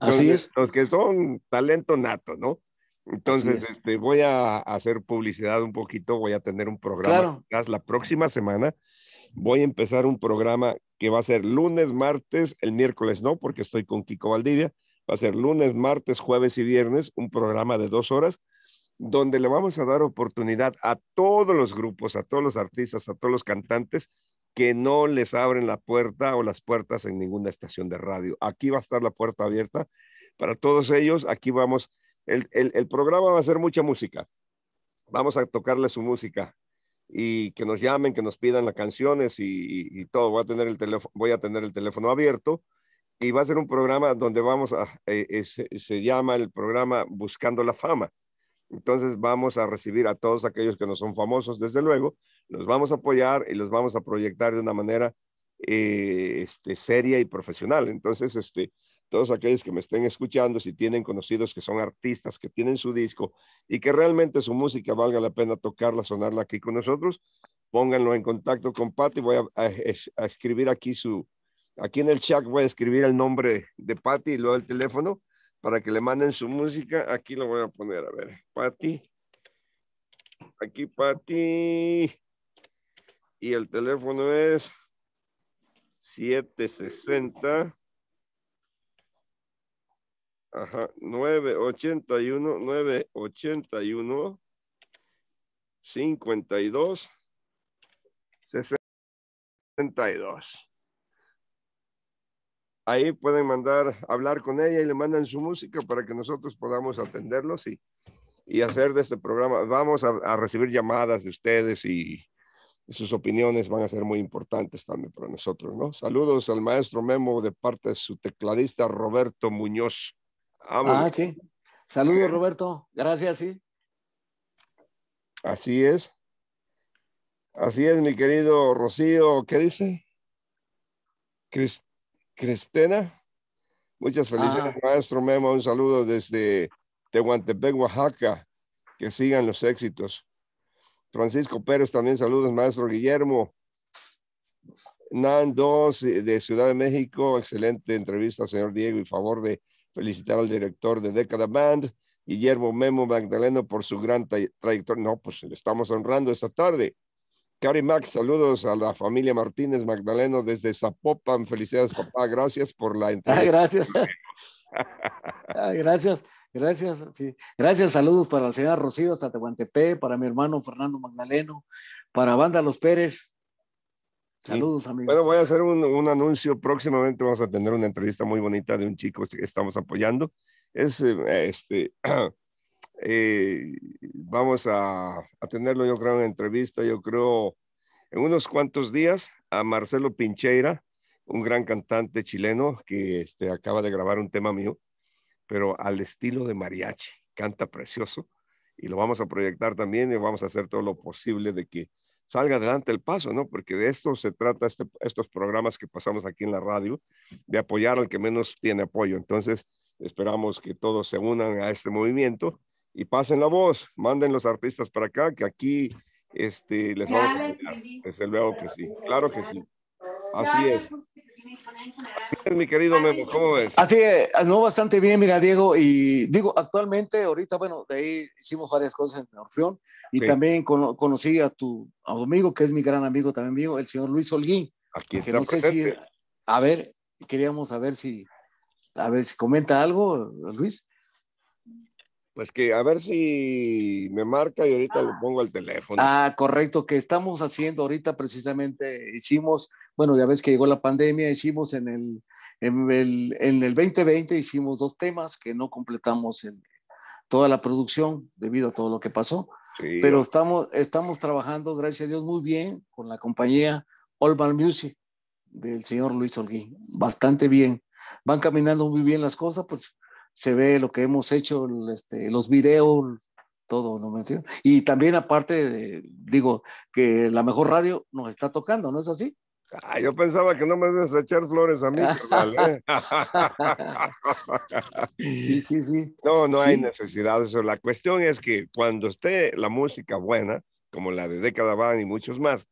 Así es. Los que son talento nato, ¿no? Entonces, este, voy a hacer publicidad un poquito, voy a tener un programa. Claro. La próxima semana voy a empezar un programa que va a ser lunes, martes, el miércoles no, porque estoy con Kiko Valdivia. Va a ser lunes, martes, jueves y viernes, un programa de dos horas, donde le vamos a dar oportunidad a todos los grupos, a todos los artistas, a todos los cantantes que no les abren la puerta o las puertas en ninguna estación de radio. Aquí va a estar la puerta abierta para todos ellos. Aquí vamos el, programa va a ser mucha música. Vamos a tocarle su música y que nos llamen, que nos pidan las canciones y, todo. Voy a, tener el teléfono, voy a tener el teléfono abierto y va a ser un programa donde vamos a, eh, eh, se, llama el programa Buscando la Fama. Entonces vamos a recibir a todos aquellos que no son famosos, desde luego, los vamos a apoyar y los vamos a proyectar de una manera eh, este, seria y profesional. Entonces, este, todos aquellos que me estén escuchando, si tienen conocidos que son artistas, que tienen su disco y que realmente su música valga la pena tocarla, sonarla aquí con nosotros, pónganlo en contacto con Patti. Voy a, escribir aquí su, aquí en el chat voy a escribir el nombre de Patti y luego el teléfono para que le manden su música. Aquí lo voy a poner, a ver, Patti. Aquí Patti. Y el teléfono es 760. Ajá, 981, 981, 52, 62. Ahí pueden mandar, hablar con ella y le mandan su música para que nosotros podamos atenderlos y, hacer de este programa. Vamos a, recibir llamadas de ustedes y, sus opiniones van a ser muy importantes también para nosotros, ¿no? Saludos al maestro Memo de parte de su tecladista Roberto Muñoz. Ah, sí. Saludos, Roberto. Gracias, sí. Así es. Así es, mi querido Rocío. ¿Qué dice? Cristena Cristina. Muchas felicidades, ah. maestro Memo. Un saludo desde Tehuantepec, Oaxaca. Que sigan los éxitos. Francisco Pérez también saludos, maestro Guillermo. Nan eh, de Ciudad de México, excelente entrevista, señor Diego, y favor de felicitar al director de Década Band, Guillermo Memo Magdaleno, por su gran trayectoria. No, pues le estamos honrando esta tarde. Cari Max, saludos a la familia Martínez Magdaleno desde Zapopan. Felicidades, papá. Gracias por la entrevista. Ah, ah, gracias. gracias. Gracias, Gracias, saludos para el señora Rocío hasta Tehuantepec, para mi hermano Fernando Magdaleno, para Banda Los Pérez, Saludos, amigos. Bueno, voy a hacer un, anuncio. Próximamente vamos a tener una entrevista muy bonita de un chico que estamos apoyando. Es, eh, este, eh, vamos a, tenerlo, yo creo, en entrevista, yo creo, en unos cuantos días, a Marcelo Pincheira, un gran cantante chileno que este, acaba de grabar un tema mío, pero al estilo de mariachi. Canta precioso y lo vamos a proyectar también y vamos a hacer todo lo posible de que salga adelante el paso, ¿no? Porque de esto se trata este, estos programas que pasamos aquí en la radio, de apoyar al que menos tiene apoyo. Entonces, esperamos que todos se unan a este movimiento y pasen la voz, manden los artistas para acá, que aquí este, les vamos a... Desde luego que sí, claro que sí. Así es. Mi querido Memo, ¿cómo ves? Así es, no bastante bien, mira, Diego, y digo, actualmente, ahorita, bueno, de ahí hicimos varias cosas en Orfeón, y también conocí a tu, amigo, que es mi gran amigo también mío, el señor Luis Olguín. Aquí está a ver, queríamos saber si, a ver si comenta algo, Luis. Pues que a ver si me marca y ahorita lo ah. pongo al teléfono. Ah, correcto, que estamos haciendo ahorita precisamente, hicimos, bueno, ya ves que llegó la pandemia, hicimos en el, en el, 2020, hicimos dos temas que no completamos en toda la producción debido a todo lo que pasó, pero estamos, estamos trabajando, gracias a Dios, muy bien con la compañía Allman Music del señor Luis Holguín, bastante bien. Van caminando muy bien las cosas, pues se ve lo que hemos hecho, este, los videos, todo, ¿no me Y también aparte, de, digo, que la mejor radio nos está tocando, ¿no es así? Ah, yo pensaba que no me debes echar flores a mí, ¿eh? sí, sí, sí. No, no hay necesidad de eso. La cuestión es que cuando esté la música buena, como la de Década Van y muchos más,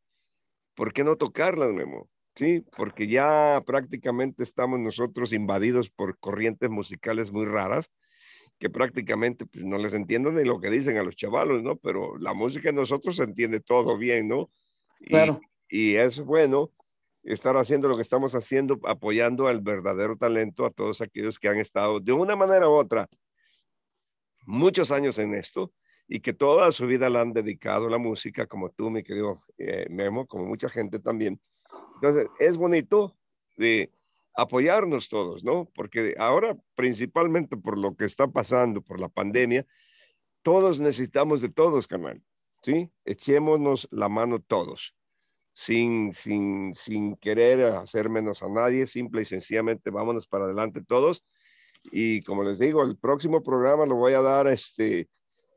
¿por qué no tocarla, Memo? Sí, porque ya prácticamente estamos nosotros invadidos por corrientes musicales muy raras que prácticamente pues, no les entiendo ni lo que dicen a los chavalos, ¿no? Pero la música en nosotros se entiende todo bien, ¿no? Y, Y es bueno estar haciendo lo que estamos haciendo, apoyando al verdadero talento, a todos aquellos que han estado de una manera u otra muchos años en esto y que toda su vida la han dedicado a la música, como tú, mi querido eh, Memo, como mucha gente también. Entonces, es bonito de apoyarnos todos, ¿no? Porque ahora, principalmente por lo que está pasando, por la pandemia, todos necesitamos de todos, canal, ¿sí? Echémonos la mano todos, sin, sin, sin querer hacer menos a nadie, simple y sencillamente vámonos para adelante todos. Y como les digo, el próximo programa lo voy a dar, este,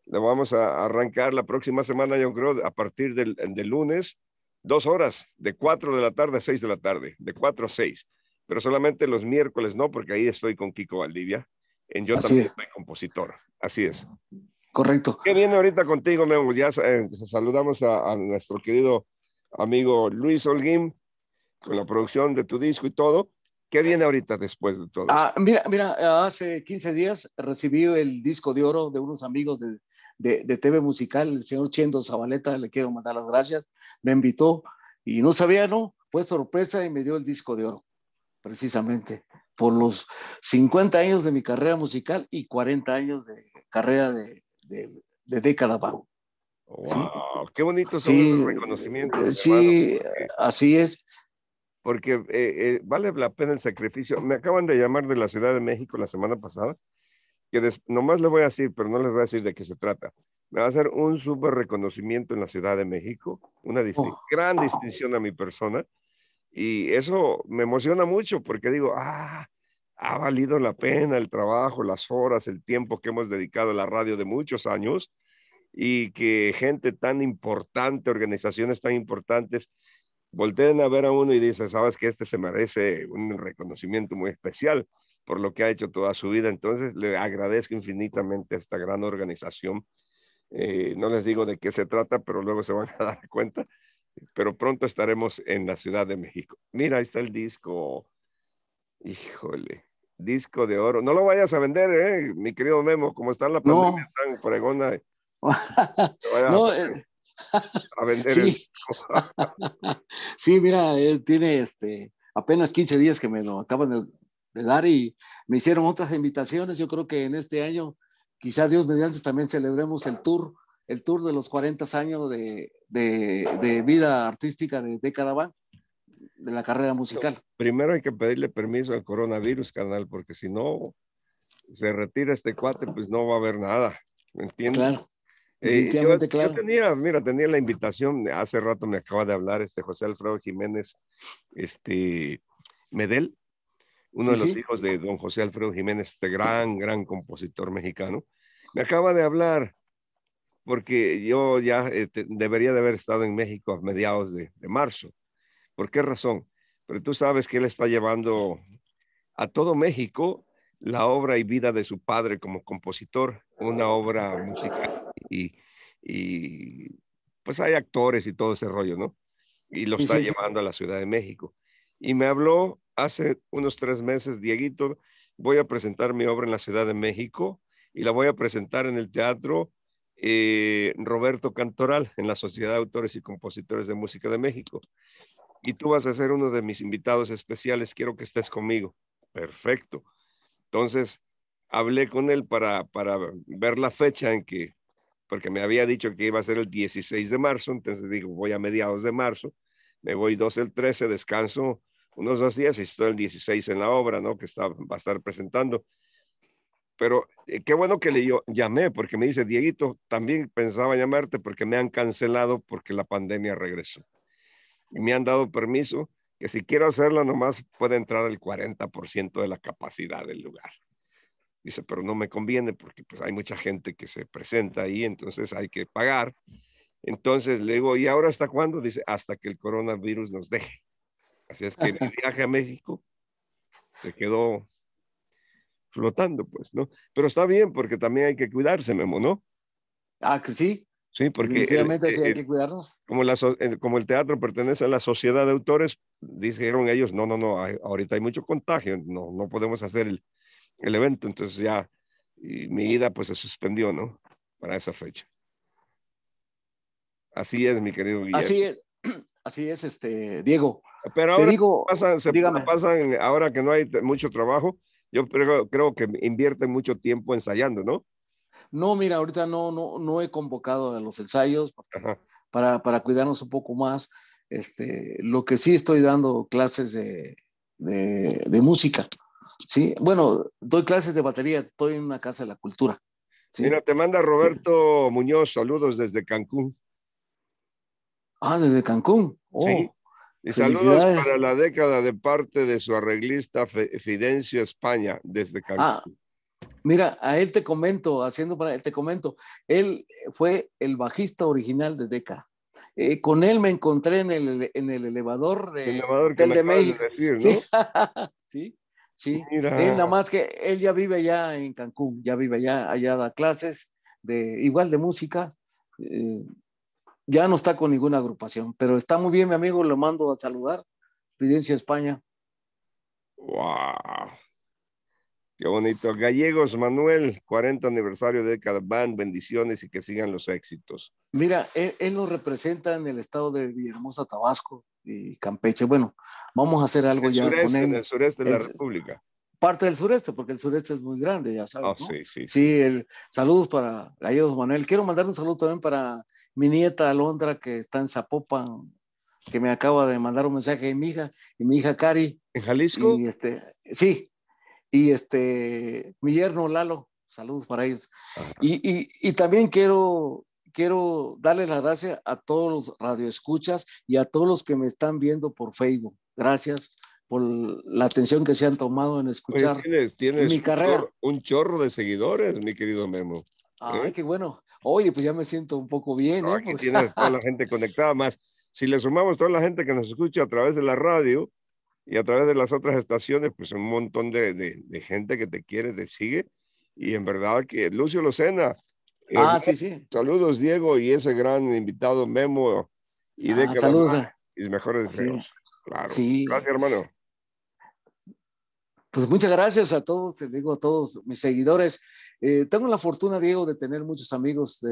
lo vamos a arrancar la próxima semana, yo creo, a partir del, del lunes dos horas, de cuatro de la tarde a seis de la tarde, de cuatro a seis, pero solamente los miércoles no, porque ahí estoy con Kiko Valdivia, en Yo también soy compositor, así es. Correcto. ¿Qué viene ahorita contigo, Memo? Ya eh, saludamos a, nuestro querido amigo Luis Holguín con la producción de tu disco y todo. ¿Qué viene ahorita después de todo? Ah, mira, mira, hace 15 días recibí el disco de oro de unos amigos de, de, de TV Musical, el señor Chendo Zabaleta, le quiero mandar las gracias, me invitó y no sabía, ¿no? Fue sorpresa y me dio el disco de oro, precisamente, por los 50 años de mi carrera musical y 40 años de carrera de, de, década bajo. ¡Wow! ¡Qué bonito! sí, eh, Sí, así es porque eh, eh, vale la pena el sacrificio. Me acaban de llamar de la Ciudad de México la semana pasada que nomás le voy a decir, pero no les voy a decir de qué se trata. Me va a hacer un súper reconocimiento en la Ciudad de México, una oh. gran distinción a mi persona. Y eso me emociona mucho porque digo, ah, ha valido la pena el trabajo, las horas, el tiempo que hemos dedicado a la radio de muchos años y que gente tan importante, organizaciones tan importantes, volteen a ver a uno y dicen, sabes que este se merece un reconocimiento muy especial por lo que ha hecho toda su vida. Entonces, le agradezco infinitamente a esta gran organización. Eh, no les digo de qué se trata, pero luego se van a dar cuenta. Pero pronto estaremos en la Ciudad de México. Mira, ahí está el disco. Híjole, disco de oro. No lo vayas a vender, ¿eh? mi querido Memo, como está la pandemia tan fregona. no, eh. a vender sí. sí, mira, él eh, tiene este apenas 15 días que me lo acaban de, ¿verdad? Y me hicieron otras invitaciones. Yo creo que en este año, quizá Dios mediante, también celebremos el tour, el tour de los 40 años de, vida artística de, de de la carrera musical. Primero hay que pedirle permiso al coronavirus, canal, porque si no se retira este cuate, pues no va a haber nada. ¿Me entiendes? Claro. Eh, yo, tenía, mira, tenía la invitación, hace rato me acaba de hablar este José Alfredo Jiménez, este Medel, uno de los hijos de don José Alfredo Jiménez, este gran, gran compositor mexicano. Me acaba de hablar porque yo ya este, debería de haber estado en México a mediados de, marzo. ¿Por qué razón? Pero tú sabes que él está llevando a todo México la obra y vida de su padre como compositor, una obra musical y, pues hay actores y todo ese rollo, ¿no? Y lo está llevando a la Ciudad de México. Y me habló hace unos tres meses, Dieguito, voy a presentar mi obra en la Ciudad de México y la voy a presentar en el Teatro eh, Roberto Cantoral, en la Sociedad de Autores y Compositores de Música de México. Y tú vas a ser uno de mis invitados especiales, quiero que estés conmigo. Perfecto. Entonces, hablé con él para, para ver la fecha en que, porque me había dicho que iba a ser el 16 de marzo, entonces digo, voy a mediados de marzo, me voy 12 el 13, descanso unos dos días y estoy el 16 en la obra, ¿no? Que va a estar presentando. Pero eh, qué bueno que le yo llamé, porque me dice, Dieguito, también pensaba llamarte porque me han cancelado porque la pandemia regresó. Y me han dado permiso que si quiero hacerla nomás puede entrar el 40% de la capacidad del lugar. Dice, pero no me conviene porque pues hay mucha gente que se presenta ahí, entonces hay que pagar. Entonces le digo, ¿y ahora hasta cuándo? Dice, hasta que el coronavirus nos deje. Así es que el viaje a México se quedó flotando, pues, ¿no? Pero está bien porque también hay que cuidarse, Memo, ¿no? Ah, que sí. Sí, porque... Efectivamente, sí hay eh, que cuidarnos. Como, eh, como el teatro pertenece a la sociedad de autores, dijeron ellos, no, no, no, ahorita hay mucho contagio, no, no podemos hacer el, el evento, entonces ya mi ida pues se suspendió, ¿no? Para esa fecha. Así es, mi querido Guillermo. Así es, así es, este, Diego. Pero ahora ahora que no hay mucho trabajo, yo creo, creo, que invierten mucho tiempo ensayando, ¿no? No, mira, ahorita no, no, no he convocado a los ensayos para, para, cuidarnos un poco más. Este, lo que sí estoy dando clases de, música. Sí, bueno, doy clases de batería, estoy en una casa de la cultura. Mira, te manda este Roberto Muñoz, saludos desde Cancún. Ah, desde Cancún. Sí. Oh. Y saludos para la década de parte de su arreglista Fidencio España, desde Cancún. Ah, mira, a él te comento, haciendo para él te comento, él fue el bajista original de Deca. Eh, con él me encontré en el, en el elevador de, de México. sí, sí, nada más que él ya vive allá en Cancún, ya vive allá, allá da clases de igual de música. Eh, ya no está con ninguna agrupación, pero está muy bien, mi amigo, lo mando a saludar. Fidencia España. ¡Wow! Qué bonito. Gallegos, Manuel, 40 aniversario de Calván, bendiciones y que sigan los éxitos. Mira, él, nos representa en el estado de Villahermosa, Tabasco y Campeche. Bueno, vamos a hacer algo ya con él. el sureste de la República. Parte del sureste, porque el sureste es muy grande, ya sabes. Ah, sí, sí. saludos para Gallegos, Manuel. Quiero mandar un saludo también para mi nieta Alondra, que está en Zapopan, que me acaba de mandar un mensaje Y mi hija, y mi hija Cari. ¿En Jalisco? Y este, sí, y este, mi yerno Lalo, saludos para ellos. Y, también quiero, quiero darles las gracias a todos los radioescuchas y a todos los que me están viendo por Facebook. Gracias por la atención que se han tomado en escuchar mi carrera. un chorro de seguidores, mi querido Memo. Ay, ¿Eh? qué bueno. Oye, pues ya me siento un poco bien. ¿eh? Pues tienes toda la gente conectada más. Si le sumamos toda la gente que nos escucha a través de la radio y a través de las otras estaciones, pues un montón de, de, gente que te quiere, te sigue. Y en verdad que Lucio Lucena. Eh, ah, sí, sí. Saludos, Diego, y ese gran invitado Memo. Y ah, de saludos. y mejores ah, deseos. Claro. Sí. Gracias, hermano. Pues muchas gracias a todos, te digo a todos mis seguidores. Eh, tengo la fortuna, Diego, de tener muchos amigos,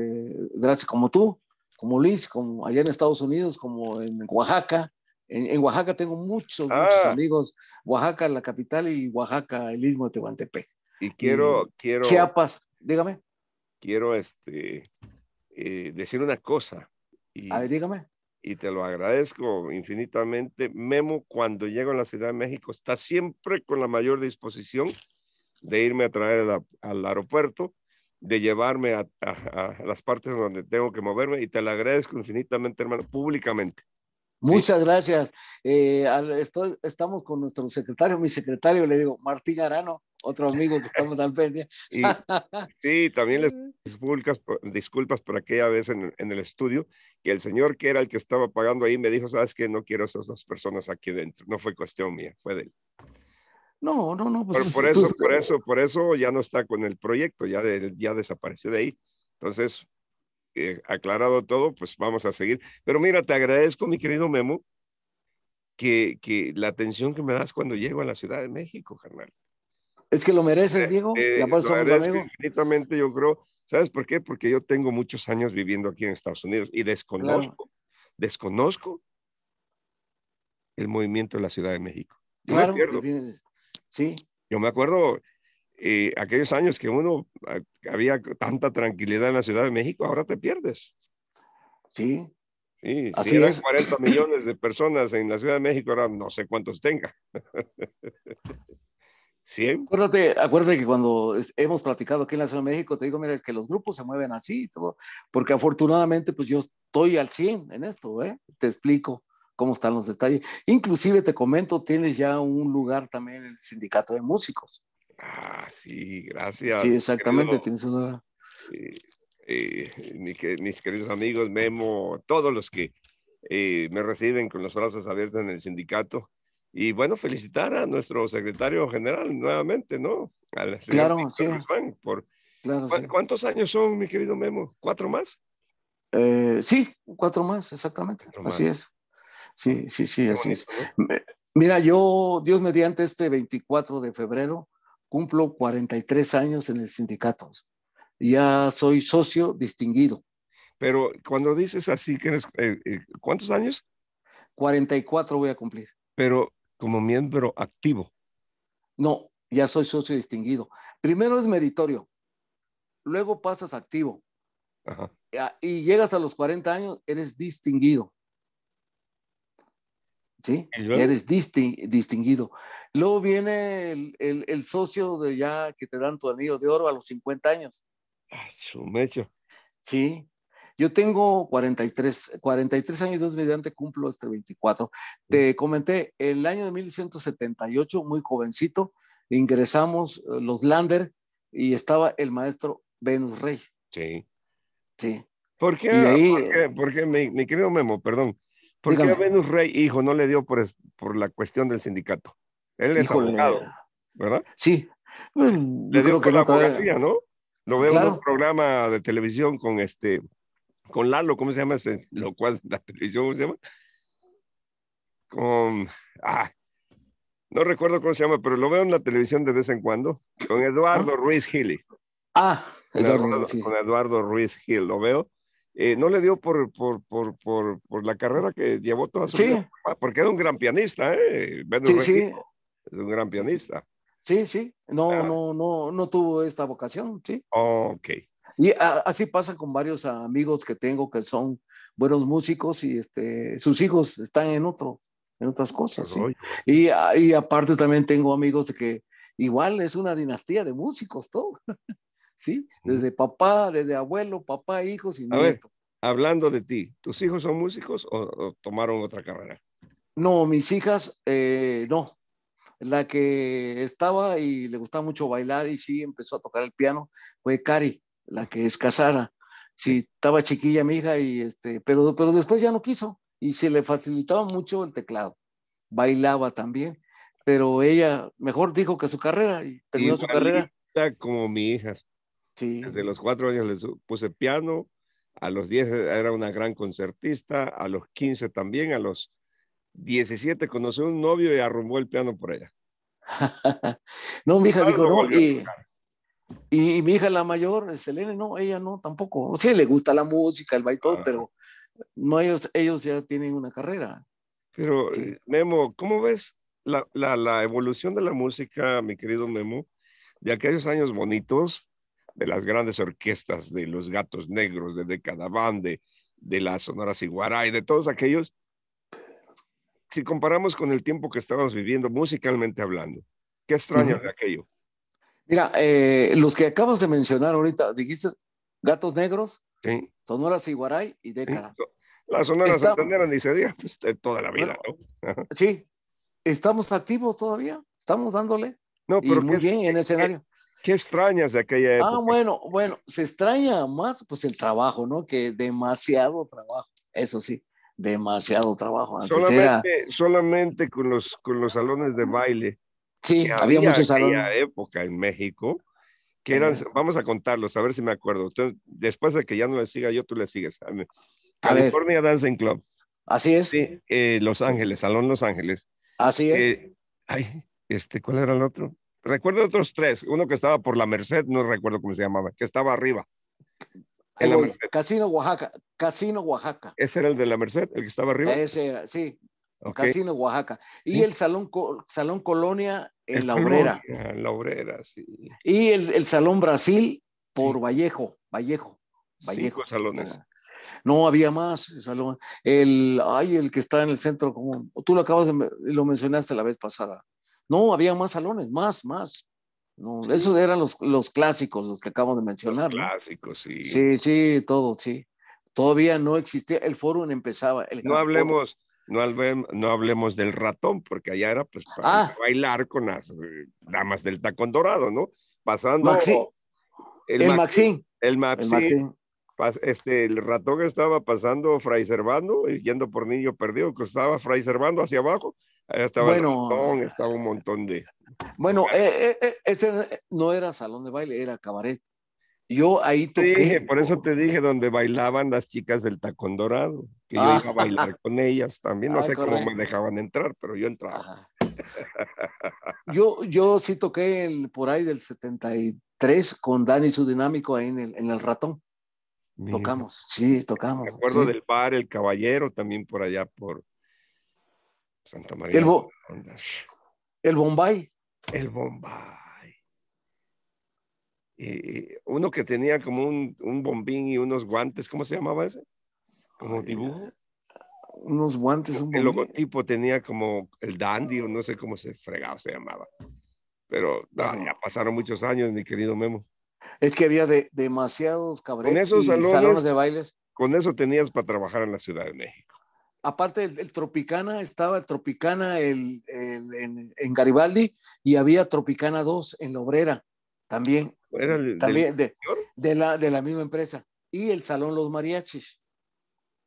gracias como tú, como Liz, como allá en Estados Unidos, como en Oaxaca. En, Oaxaca tengo muchos, muchos ah. amigos. Oaxaca, la capital, y Oaxaca, el istmo de Tehuantepec. Y quiero, quiero. Chiapas, dígame. Quiero este, eh, decir una cosa. a ver, dígame y te lo agradezco infinitamente. Memo, cuando llego a la Ciudad de México, está siempre con la mayor disposición de irme a traer al aeropuerto, de llevarme a, las partes donde tengo que moverme y te lo agradezco infinitamente, hermano, públicamente. Muchas gracias. Eh, estamos con nuestro secretario, mi secretario, le digo, Martín Arano, otro amigo que estamos al pendiente. sí, también les disculpas, disculpas por aquella vez en, el estudio, que el señor que era el que estaba pagando ahí me dijo, sabes que no quiero esas dos personas aquí dentro, no fue cuestión mía, fue de él. No, no, no. Pues, por, eso, por eso, por eso ya no está con el proyecto, ya, ya desapareció de ahí. Entonces, eh, aclarado todo, pues vamos a seguir. Pero mira, te agradezco, mi querido Memo, que, la atención que me das cuando llego a la Ciudad de México, carnal. Es que lo mereces, eh, Diego. Eh, la somos amigos. Infinitamente, yo creo. ¿Sabes por qué? Porque yo tengo muchos años viviendo aquí en Estados Unidos y desconozco, desconozco el movimiento de la Ciudad de México. claro, sí. Yo me acuerdo, eh, aquellos años que uno ah, había tanta tranquilidad en la Ciudad de México, ahora te pierdes. Sí. Sí, Así si 40 millones de personas en la Ciudad de México, ahora no sé cuántos tenga. ¿Sí? ¿eh? Acuérdate, que cuando hemos platicado aquí en la Ciudad de México, te digo, mira, es que los grupos se mueven así y todo, porque afortunadamente, pues yo estoy al 100 en esto, ¿eh? Te explico cómo están los detalles. Inclusive te comento, tienes ya un lugar también en el sindicato de músicos. Ah, sí, gracias. Sí, exactamente, tienes una eh, eh, mis, queridos amigos, Memo, todos los que eh, me reciben con los brazos abiertos en el sindicato. Y bueno, felicitar a nuestro secretario general nuevamente, ¿no? claro, sí. por, ¿Cuántos años son, mi querido Memo? ¿Cuatro más? sí, cuatro más, exactamente. así es. Sí, sí, sí, así es. Mira, yo, Dios mediante, este 24 de febrero cumplo 43 años en el sindicato. Ya soy socio distinguido. Pero cuando dices así, eh, eh, ¿cuántos años? 44 voy a cumplir. Pero como miembro activo. No, ya soy socio distinguido. Primero es meritorio, luego pasas activo. Ah, y llegas a los 40 años, eres distinguido. Eres distinguido. Luego viene el, socio de ya que te dan tu anillo de oro a los 50 años. Ay, ah, su mecho. Sí. Yo tengo 43, 43 años, dos mediante cumplo este 24. Mm. Te comenté, el año de 1978, muy jovencito, ingresamos eh, los Lander y estaba el maestro Venus Rey. Sí. Sí. ¿Por qué? porque eh, mi, querido Memo, perdón, ¿Por qué a Venus Rey, hijo, no le dio por, por la cuestión del sindicato? Él es colgado abogado, ¿verdad? Sí. le yo dio creo que la no, ¿no? Lo veo en un programa de televisión con este, con Lalo, ¿cómo se llama ese? Lo cual, la televisión, se llama? Con, ah, no recuerdo cómo se llama, pero lo veo en la televisión de vez en cuando, con Eduardo ah. Ruiz Gil. Ah, Eduardo, con Eduardo Ruiz Gil, lo veo eh, no le dio por, por, por, por, la carrera que llevó toda su sí. porque era un gran pianista, ¿eh? Sí, sí. Es un gran pianista. Sí, sí. No, ah. no, no, no tuvo esta vocación, sí. ok. Y así pasa con varios amigos que tengo que son buenos músicos y este, sus hijos están en otro, en otras cosas. ¿sí? Y, y aparte también tengo amigos que igual es una dinastía de músicos, todo. ¿sí? Desde papá, desde abuelo, papá, hijos y nieto. hablando de ti, ¿tus hijos son músicos o, tomaron otra carrera? No, mis hijas, eh, no. La que estaba y le gustaba mucho bailar y sí empezó a tocar el piano fue Cari, la que es casada. Sí, estaba chiquilla mi hija y este, pero, pero después ya no quiso y se le facilitaba mucho el teclado. Bailaba también, pero ella mejor dijo que su carrera y terminó su carrera. Como mi hija, de los cuatro años les puse piano, a los diez eh, era una gran concertista, a los quince también, a los diecisiete conoció un novio y arrumbó el piano por ella. no, mi hija dijo, no, y, mi hija la mayor, Selene, no, ella no, tampoco. Sí, le gusta la música, el baile, ah. pero no, ellos, ellos ya tienen una carrera. Pero, eh, Memo, ¿cómo ves la, la evolución de la música, mi querido Memo, de aquellos años bonitos de las grandes orquestas de los Gatos Negros, de Decadaván, de, de las Sonoras Ciguaray, de todos aquellos, si comparamos con el tiempo que estábamos viviendo musicalmente hablando, qué extraño de aquello. Mira, eh, los que acabas de mencionar ahorita, dijiste Gatos Negros, Sonoras Sonora y Decada las Sonoras Sonora ni se diga, pues, toda la vida, sí, estamos activos todavía, estamos dándole. y muy bien en el escenario. ¿Qué extrañas de aquella ah, época? Ah, bueno, bueno, se extraña más pues el trabajo, ¿no? Que demasiado trabajo, eso sí, demasiado trabajo. solamente, con, los, con los salones de baile. Sí, había, muchos salones. aquella época en México que eran, eh. vamos a contarlos, a ver si me acuerdo. después de que ya no le siga yo, tú le sigues. California dance Dancing Club. Así es. Sí, eh, Los Ángeles, Salón Los Ángeles. Así es. Eh, ay, este, ¿cuál era el otro? recuerdo otros tres, uno que estaba por la Merced, no recuerdo cómo se llamaba, que estaba arriba. Casino Oaxaca, Casino Oaxaca. Ese era el de la Merced, el que estaba arriba. Ese era, sí. Casino Oaxaca. Y el Salón, Colonia en La Obrera. en La Obrera, sí. Y el, Salón Brasil por Vallejo, Vallejo, Vallejo. Cinco salones. Ah. No había más. El, el, ay, el que está en el centro, común. tú lo acabas de, lo mencionaste la vez pasada. No, había más salones, más, más. No, esos eran los, clásicos, los que acabo de mencionar. Clásicos, sí. Sí, sí, todo, sí. Todavía no existía, el foro empezaba. no hablemos, no no hablemos del ratón, porque allá era pues para ah. bailar con las eh, damas del tacón dorado, ¿no? Pasando. Maxi. el, el Maxi. El Maxi. El Maxi. este, el ratón estaba pasando Fray Servando, eh, yendo por Niño Perdido, que estaba Fray Servando hacia abajo, estaba bueno, estaba un montón de... Bueno, eh, eh, eh, ese no era salón de baile, era cabaret. Yo ahí toqué. por eso te dije donde bailaban las chicas del tacón dorado, que yo ah. iba a bailar con ellas también. No ah, sé cómo me dejaban entrar, pero yo entraba. Yo, yo sí toqué el, por ahí del 73 con Dani su dinámico ahí en el, ratón. Tocamos, sí, tocamos. Me acuerdo del bar El Caballero también por allá por Santa María. El, Bombay. El Bombay. Y uno que tenía como un, un bombín y unos guantes, ¿cómo se llamaba ese? Como dibujo. Unos guantes, un El logotipo tenía como el dandy o no sé cómo se fregaba, se llamaba. Pero ya pasaron muchos años, mi querido Memo. Es que había demasiados cabreros en salones de bailes. Con eso tenías para trabajar en la Ciudad de México aparte del, Tropicana, estaba el Tropicana en, Garibaldi y había Tropicana 2 en la Obrera, también. también de, la, de la misma empresa. Y el Salón Los Mariachis.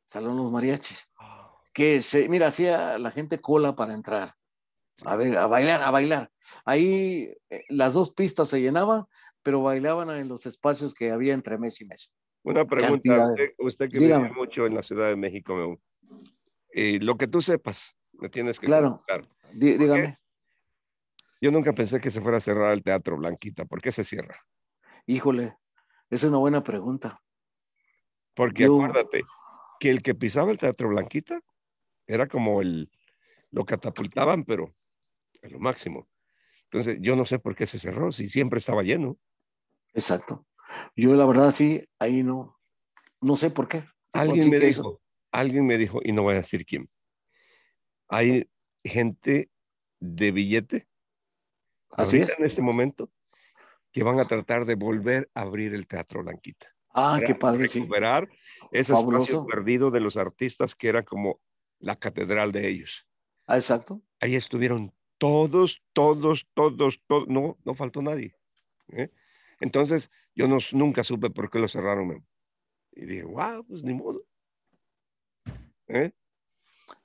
Salón Los Mariachis. Ah. Que se, mira, hacía la gente cola para entrar. A ver, a bailar, a bailar. Ahí eh, las dos pistas se llenaban, pero bailaban en los espacios que había entre mes y mes. Una pregunta, usted, que vive mucho en la Ciudad de México, eh, lo que tú sepas, me tienes que Claro, dígame. Yo nunca pensé que se fuera a cerrar el teatro, Blanquita. ¿Por qué se cierra? Híjole, es una buena pregunta. Porque acuérdate que el que pisaba el teatro Blanquita era como el, lo catapultaban, pero a lo máximo. Entonces, yo no sé por qué se cerró, si siempre estaba lleno. Exacto. Yo la verdad sí, ahí no, no sé por qué. Alguien me dijo, alguien me dijo, y no voy a decir quién, hay gente de billete, así es. en este momento, que van a tratar de volver a abrir el Teatro Blanquita. Ah, qué padre. Recuperar sí. ese Fabuloso. espacio perdido de los artistas que era como la catedral de ellos. Ah, exacto. Ahí estuvieron todos, todos, todos, todos. No, no faltó nadie. ¿eh? Entonces, yo no, nunca supe por qué lo cerraron. Y dije, wow, pues ni modo. ¿Eh?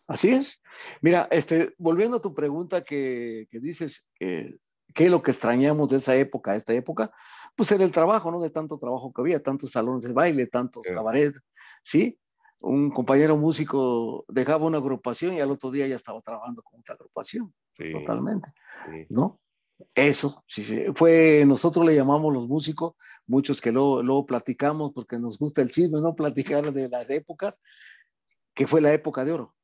Así es. Mira, este, volviendo a tu pregunta que, dices, que eh, ¿qué es lo que extrañamos de esa época a esta época? Pues era el trabajo, ¿no? De tanto trabajo que había, tantos salones de baile, tantos cabarets, ¿sí? Un compañero músico dejaba una agrupación y al otro día ya estaba trabajando con otra agrupación, totalmente, ¿no? Eso, sí, fue, nosotros le llamamos los músicos, muchos que luego, luego, platicamos porque nos gusta el chisme, ¿no? Platicar de las épocas, que fue la época de oro.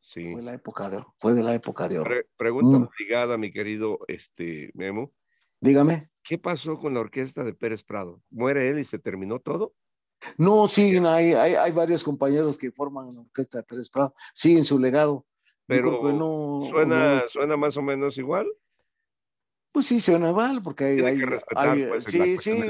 Sí. Fue la época de oro, fue de la época de oro. pregunta mm. obligada, mi querido este, Memo. Dígame. ¿Qué pasó con la orquesta de Pérez Prado? ¿Muere él y se terminó todo? No, siguen, hay, hay, varios compañeros que forman la orquesta de Pérez Prado, siguen su legado. Pero suena más o menos igual. Pues sí, suena mal, porque hay. hay, pues, sí, sí.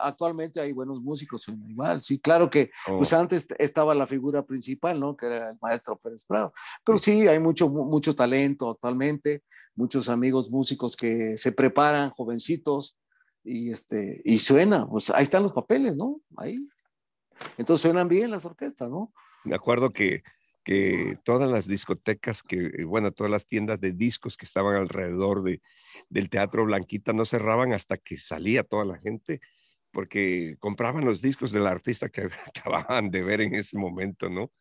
Actualmente hay buenos músicos, suena igual. Sí, claro que oh. pues antes estaba la figura principal, ¿no? Que era el maestro Pérez Prado. Pero sí, hay mucho, mucho talento actualmente, muchos amigos músicos que se preparan, jovencitos, y, este, y suena. Pues ahí están los papeles, ¿no? Ahí. Entonces suenan bien las orquestas, ¿no? de acuerdo que todas las discotecas, que eh, bueno, todas las tiendas de discos que estaban alrededor de, del Teatro Blanquita no cerraban hasta que salía toda la gente, porque compraban los discos del artista que acababan de ver en ese momento, ¿no?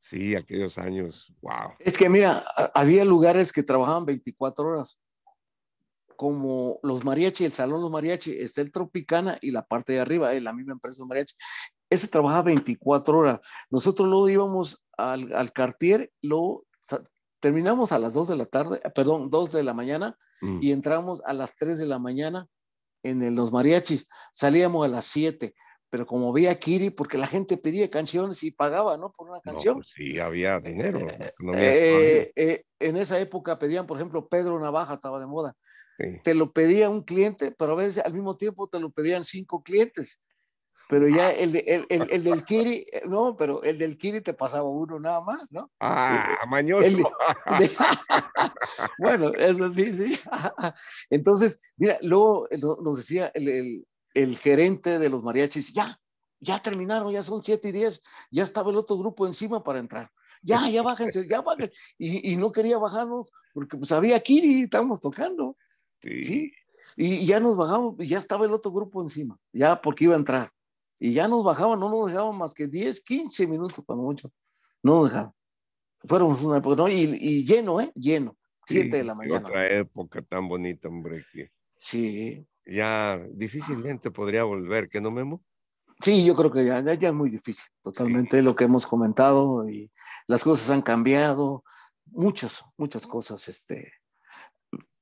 Sí, aquellos años, wow. Es que mira, había lugares que trabajaban 24 horas, como los mariachi, el Salón Los Mariachi, está el Tropicana y la parte de arriba, es eh, la misma empresa de mariachi. Ese trabajaba 24 horas. Nosotros luego íbamos al, al Cartier, lo terminamos a las 2 de la tarde, eh, perdón, 2 de la mañana mm. y entramos a las 3 de la mañana en el, los mariachis. Salíamos a las 7, pero como veía Kiri, porque la gente pedía canciones y pagaba, ¿no? Por una pues canción. sí, había dinero. Eh, eh, en esa época pedían, por ejemplo, Pedro Navaja estaba de moda. Te lo pedía un cliente, pero a veces al mismo tiempo te lo pedían cinco clientes. Pero ya el, el, el, del Kiri, eh, no, pero el del Kiri te pasaba uno nada más, ¿no? Ah, mañoso. bueno, eso sí, sí. Entonces, mira, luego eh, nos decía el, gerente de los mariachis, ya, ya terminaron, ya son siete y diez, ya estaba el otro grupo encima para entrar. Ya, ya bájense, ya bájense. Y, no quería bajarnos porque pues había Kiri, estábamos tocando. Sí. Y, ya nos bajamos, ya estaba el otro grupo encima, ya porque iba a entrar y ya nos bajaban, no nos dejaban más que 10, 15 minutos cuando mucho, no nos dejaban. Fuéramos una época, ¿no? Y, lleno, ¿eh? Lleno, Siete de la mañana. Otra época tan bonita, hombre, Sí. Ya difícilmente podría volver, ¿qué no, Memo? Sí, yo creo que ya, ya, es muy difícil, totalmente lo que hemos comentado y las cosas han cambiado, muchas, muchas cosas, este,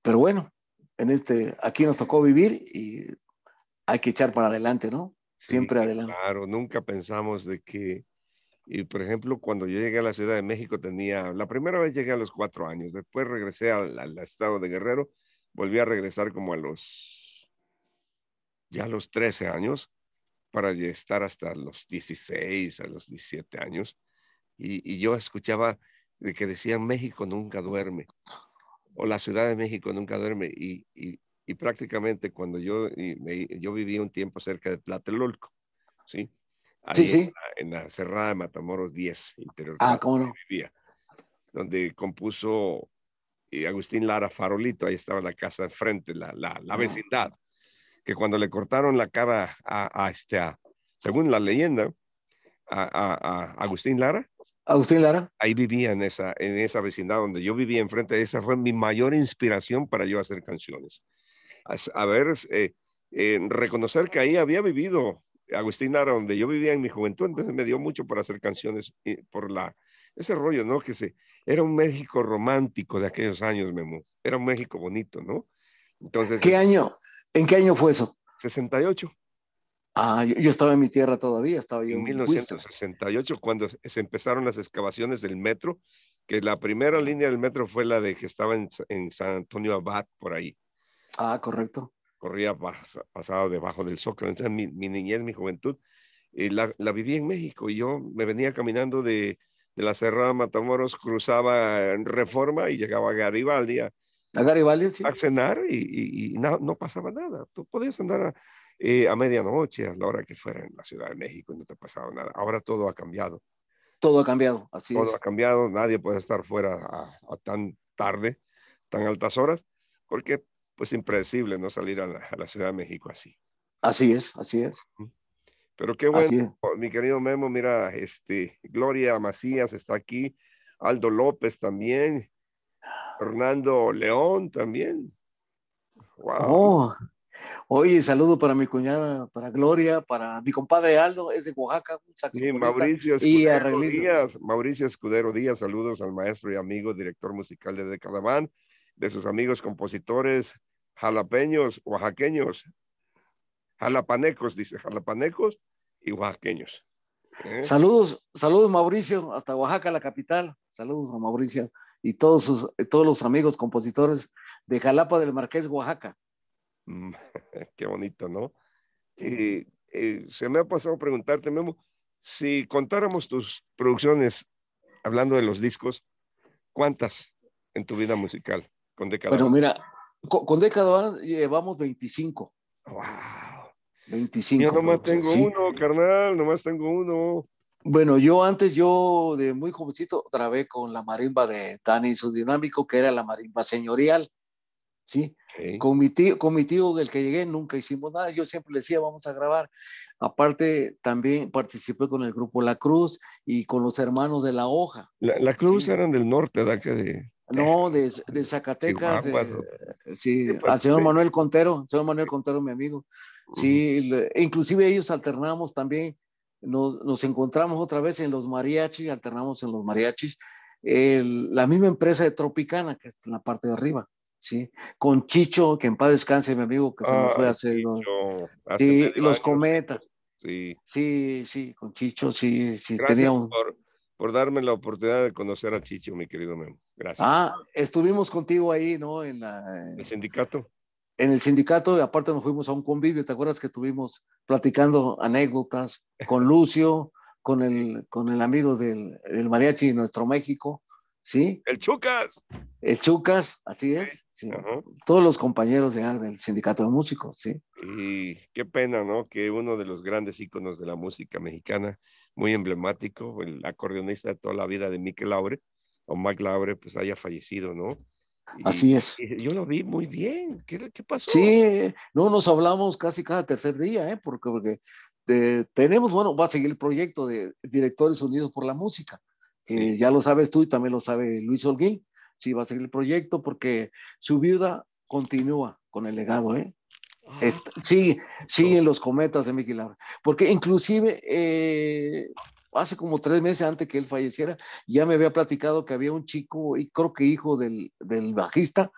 pero bueno, en este, aquí nos tocó vivir y hay que echar para adelante, ¿no? Siempre adelante. Claro, nunca pensamos de que, y por ejemplo, cuando yo llegué a la Ciudad de México tenía, la primera vez llegué a los cuatro años, después regresé al, estado de Guerrero, volví a regresar como a los, ya a los trece años, para estar hasta los dieciséis, a los diecisiete años. Y, yo escuchaba de que decían México nunca duerme, o la Ciudad de México nunca duerme. y, prácticamente cuando yo, yo viví un tiempo cerca de Tlatelolco, ¿sí? En, la, cerrada de Matamoros 10, interior. Ah, Vivía, donde compuso eh, Agustín Lara Farolito, ahí estaba la casa enfrente, la, la, vecindad, que cuando le cortaron la cara a, este, según la leyenda, a, Agustín Lara. Agustín Lara. Ahí vivía en esa, en esa vecindad donde yo vivía enfrente de esa, fue mi mayor inspiración para yo hacer canciones a, ver, eh, eh, reconocer que ahí había vivido Agustín Ara, donde yo vivía en mi juventud, entonces me dio mucho para hacer canciones por la, ese rollo, ¿no? Que se, era un México romántico de aquellos años, Memo, era un México bonito, ¿no? Entonces. ¿Qué año? ¿En qué año fue eso? 68. Ah, yo, estaba en mi tierra todavía, estaba yo en 1968 cuando se empezaron las excavaciones del metro, que la primera línea del metro fue la de que estaba en San Antonio Abad por ahí. Ah, correcto. Corría pasado pasada debajo del zócalo. Entonces, mi, niñez, mi juventud, eh, la, la, viví en México y yo me venía caminando de, de la cerrada Matamoros, cruzaba en Reforma y llegaba a Garibaldi a, Garibaldi, sí. a cenar y, no, pasaba nada. Tú podías andar a, eh, a medianoche, a la hora que fuera en la Ciudad de México y no te pasaba nada. Ahora todo ha cambiado. Todo ha cambiado, así es. Todo ha cambiado, nadie puede estar fuera a, a tan tarde, tan altas horas, porque es pues, impredecible no salir a la, Ciudad de México así. Así es, así es. Pero qué bueno, oh, mi querido Memo, mira, este, Gloria Macías está aquí, Aldo López también, Fernando León también. Wow. Oh. Oye, saludo para mi cuñada, para Gloria, para mi compadre Aldo, es de Oaxaca, sí, Mauricio Escudero Díaz, Mauricio Escudero Díaz, saludos al maestro y amigo director musical de Decadaban, de sus amigos compositores jalapeños, oaxaqueños, jalapanecos, dice, jalapanecos y oaxaqueños. ¿eh? Saludos, saludos Mauricio, hasta Oaxaca, la capital. Saludos a Mauricio y todos, sus, todos los amigos compositores de Jalapa del Marqués, Oaxaca. Mm, qué bonito, ¿no? se me ha pasado preguntarte, Memo, si contáramos tus producciones, hablando de los discos, ¿cuántas en tu vida musical con Bueno, mira, con, décadas década llevamos 25. ¡Wow! 25. Yo nomás tengo uno, carnal, nomás tengo uno. Bueno, yo antes, yo de muy jovencito, grabé con la marimba de Dani Dinámico, que era la marimba señorial, ¿sí? Con, mi tío, con mi tío, que llegué, nunca hicimos nada. Yo siempre le decía, vamos a grabar. Aparte, también participé con el grupo La Cruz y con los hermanos de La Hoja. La, Cruz era eran del norte, ¿verdad? Que de... Eh, no, de, Zacatecas, eh, sí, pues, al señor Manuel Contero, señor Manuel Contero, mi amigo. Sí, e inclusive ellos alternamos también, nos, encontramos otra vez en los mariachis, alternamos en los mariachis, la misma empresa de Tropicana, que está en la parte de arriba, ¿sí? Con Chicho, que en paz descanse, mi amigo, que se nos fue a hacer los, sí, los Cometa. Sí. sí, sí, con Chicho, sí, sí, tenía por darme la oportunidad de conocer a Chicho, mi querido Memo. Gracias. Ah, estuvimos contigo ahí, ¿no? En el eh, sindicato. En el sindicato, y aparte nos fuimos a un convivio, ¿te acuerdas que estuvimos platicando anécdotas con Lucio, con el, con el amigo del, mariachi de Nuestro México, ¿sí? El Chucas. El Chucas, así es. Todos los compañeros del sindicato de músicos, ¿sí? Y qué pena, ¿no? Que uno de los grandes íconos de la música mexicana muy emblemático, el acordeonista de toda la vida de Mikel Laure, o Mike Laure, pues haya fallecido, ¿no? Así es. yo lo vi muy bien. ¿Qué, pasó? Sí, no nos hablamos casi cada tercer día, ¿eh? porque, porque eh, tenemos, bueno, va a seguir el proyecto de Directores Unidos por la Música. que Ya lo sabes tú y también lo sabe Luis Holguín. Sí, va a seguir el proyecto porque su viuda continúa con el legado, ¿eh? Sí, sí, siguen los cometas de eh, Miguel Porque inclusive eh, hace como tres meses antes que él falleciera, ya me había platicado que había un chico, y creo que hijo del, bajista,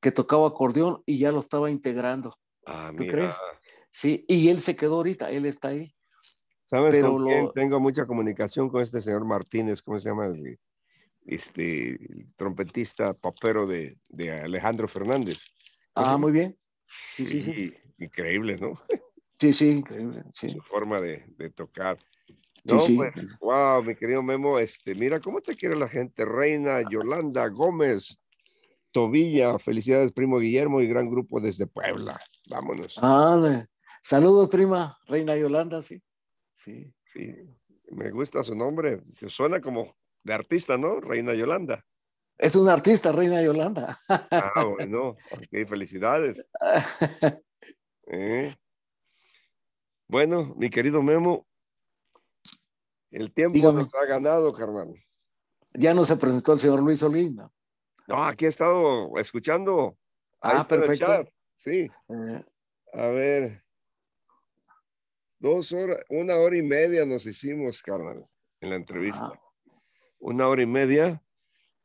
que tocaba acordeón y ya lo estaba integrando. Ah, ¿Tú crees? Sí, y él se quedó ahorita, él está ahí. ¿Sabes? Pero Tengo mucha comunicación con este señor Martínez, ¿cómo se llama? este, trompetista papero de, de Alejandro Fernández. Ah, muy bien. Sí, sí, sí. Increíble, ¿no? Sí, sí, increíble. Su forma de, tocar. sí, sí. Pues, wow, mi querido Memo, este, mira cómo te quiere la gente. Reina, Yolanda, Gómez, Tobilla, felicidades, primo Guillermo y gran grupo desde Puebla. Vámonos. saludos, prima, Reina Yolanda, sí. Sí. Sí, me gusta su nombre. Se suena como de artista, ¿no? Reina Yolanda. Es una artista, Reina Yolanda. Ah, bueno, felicidades. Eh. Bueno, mi querido Memo, el tiempo nos ha ganado, carnal. Ya no se presentó el señor Luis Olín. No, aquí he estado escuchando. Ah, perfecto. Sí. Eh. A ver. Dos horas, una hora y media nos hicimos, carnal, en la entrevista. Ah. Una hora y media.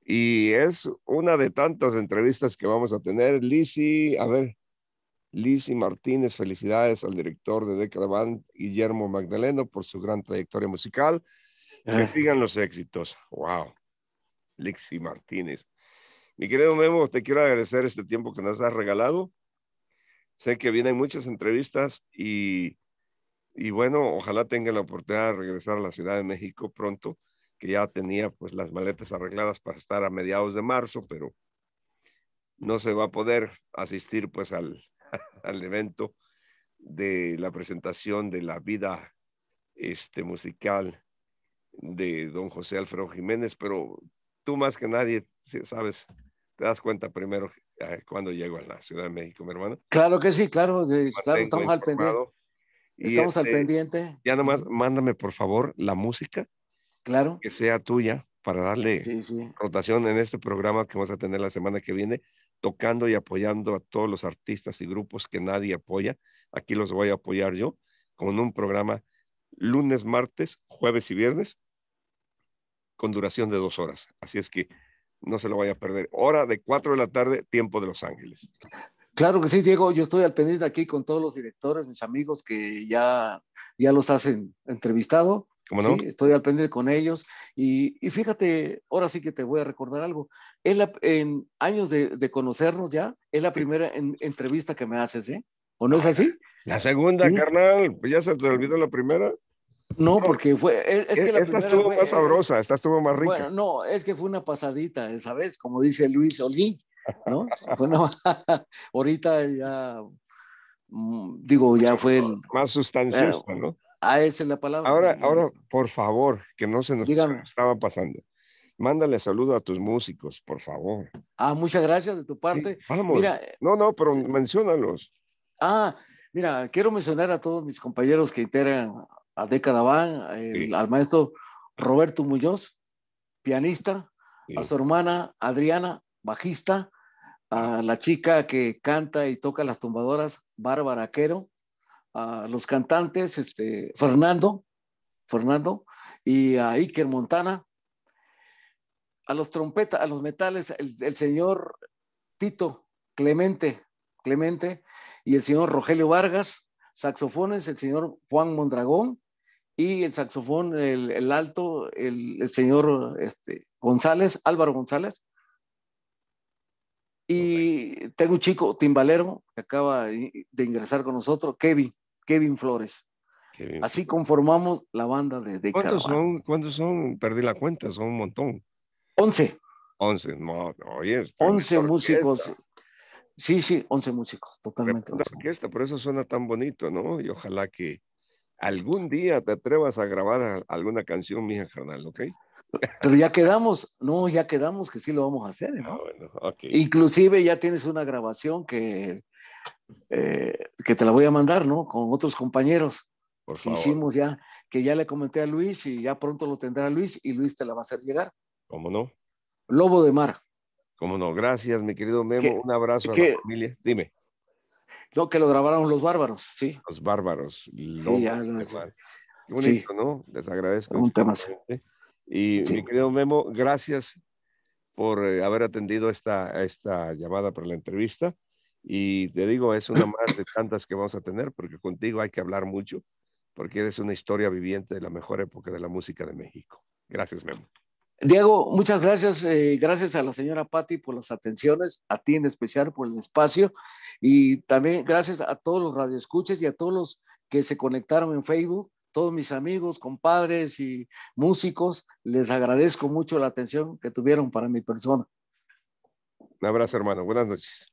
Y es una de tantas entrevistas que vamos a tener. Lisi, a ver, Lisi Martínez, felicidades al director de Band, Guillermo Magdaleno, por su gran trayectoria musical. Que eh. sigan los éxitos. Wow. Lizzy Martínez. Mi querido Memo, te quiero agradecer este tiempo que nos has regalado. Sé que vienen muchas entrevistas y, y bueno, ojalá tenga la oportunidad de regresar a la Ciudad de México pronto que ya tenía pues las maletas arregladas para estar a mediados de marzo, pero no se va a poder asistir pues al, al evento de la presentación de la vida este, musical de don José Alfredo Jiménez, pero tú más que nadie, sabes, te das cuenta primero eh, cuando llego a la Ciudad de México, mi hermano. Claro que sí, claro, estamos al pendiente. al este, pendiente. Ya nomás, mándame por favor la música claro. que sea tuya para darle rotación en este programa que vamos a tener la semana que viene, tocando y apoyando a todos los artistas y grupos que nadie apoya. Aquí los voy a apoyar yo con un programa lunes, martes, jueves y viernes con duración de dos horas. Así es que no se lo vaya a perder. Hora de cuatro de la tarde, tiempo de Los Ángeles. Claro que sí, Diego. Yo estoy al pendiente aquí con todos los directores, mis amigos que ya, ya los hacen entrevistado estoy al pendiente con ellos. Y, fíjate, ahora sí que te voy a recordar algo. en años de, conocernos ya, es la primera entrevista que me haces, ¿eh? ¿O no es así? La segunda, carnal, ya se te olvidó la primera. No, porque fue. Es, e, estuvo más sabrosa, esta estuvo más rica. Bueno, no, es que fue una pasadita, ¿sabes? Como dice Luis Olguín, ¿no? ahorita ya. Mm, digo, ya fue. El, más sustancioso, ah, ¿no? Ah, es la palabra. Ahora, ahora, por favor, que no se nos que estaba pasando. Mándale saludo a tus músicos, por favor. Ah, muchas gracias de tu parte. vamos. Mira, no, no, pero eh, menciónalos. Ah, mira, quiero mencionar a todos mis compañeros que integran a Década Van, al maestro Roberto Muñoz, pianista, a su hermana Adriana, bajista, a la chica que canta y toca las tumbadoras, Bárbara Quero, a los cantantes, este, Fernando, Fernando, y a Iker Montana, a los trompetas, a los metales, el, señor Tito Clemente, Clemente, y el señor Rogelio Vargas, saxofones, el señor Juan Mondragón, y el saxofón, el, alto, el, señor este, González, Álvaro González. Y tengo un chico timbalero que acaba de ingresar con nosotros, Kevin, Kevin Flores. Así conformamos la banda de, ¿Cuántos son? Perdí la cuenta, son un montón. Once. Once, no, oye. Once músicos. Sí, sí, once músicos, totalmente. por eso suena tan bonito, ¿no? Y ojalá que algún día te atrevas a grabar alguna canción, mija carnal, ¿ok? Pero ya quedamos, no, ya quedamos que sí lo vamos a hacer, ¿no? Ah, Inclusive ya tienes una grabación que eh, que te la voy a mandar, ¿no? Con otros compañeros. hicimos ya, que ya le comenté a Luis y ya pronto lo tendrá Luis y Luis te la va a hacer llegar. ¿Cómo no? Lobo de Mar. ¿Cómo no? Gracias, mi querido Memo. Un abrazo a la familia. Dime. No, que lo grabaron los bárbaros, sí. Los bárbaros. sí, ¿no? Les agradezco. Un tema Y mi querido Memo, gracias por eh, haber atendido esta, esta llamada para la entrevista. Y te digo, es una más de tantas que vamos a tener, porque contigo hay que hablar mucho, porque eres una historia viviente de la mejor época de la música de México. Gracias, Memo. Diego, muchas gracias. Eh, gracias a la señora Patti por las atenciones, a ti en especial por el espacio y también gracias a todos los radioescuches y a todos los que se conectaron en Facebook, todos mis amigos, compadres y músicos. Les agradezco mucho la atención que tuvieron para mi persona. Un abrazo, hermano. Buenas noches.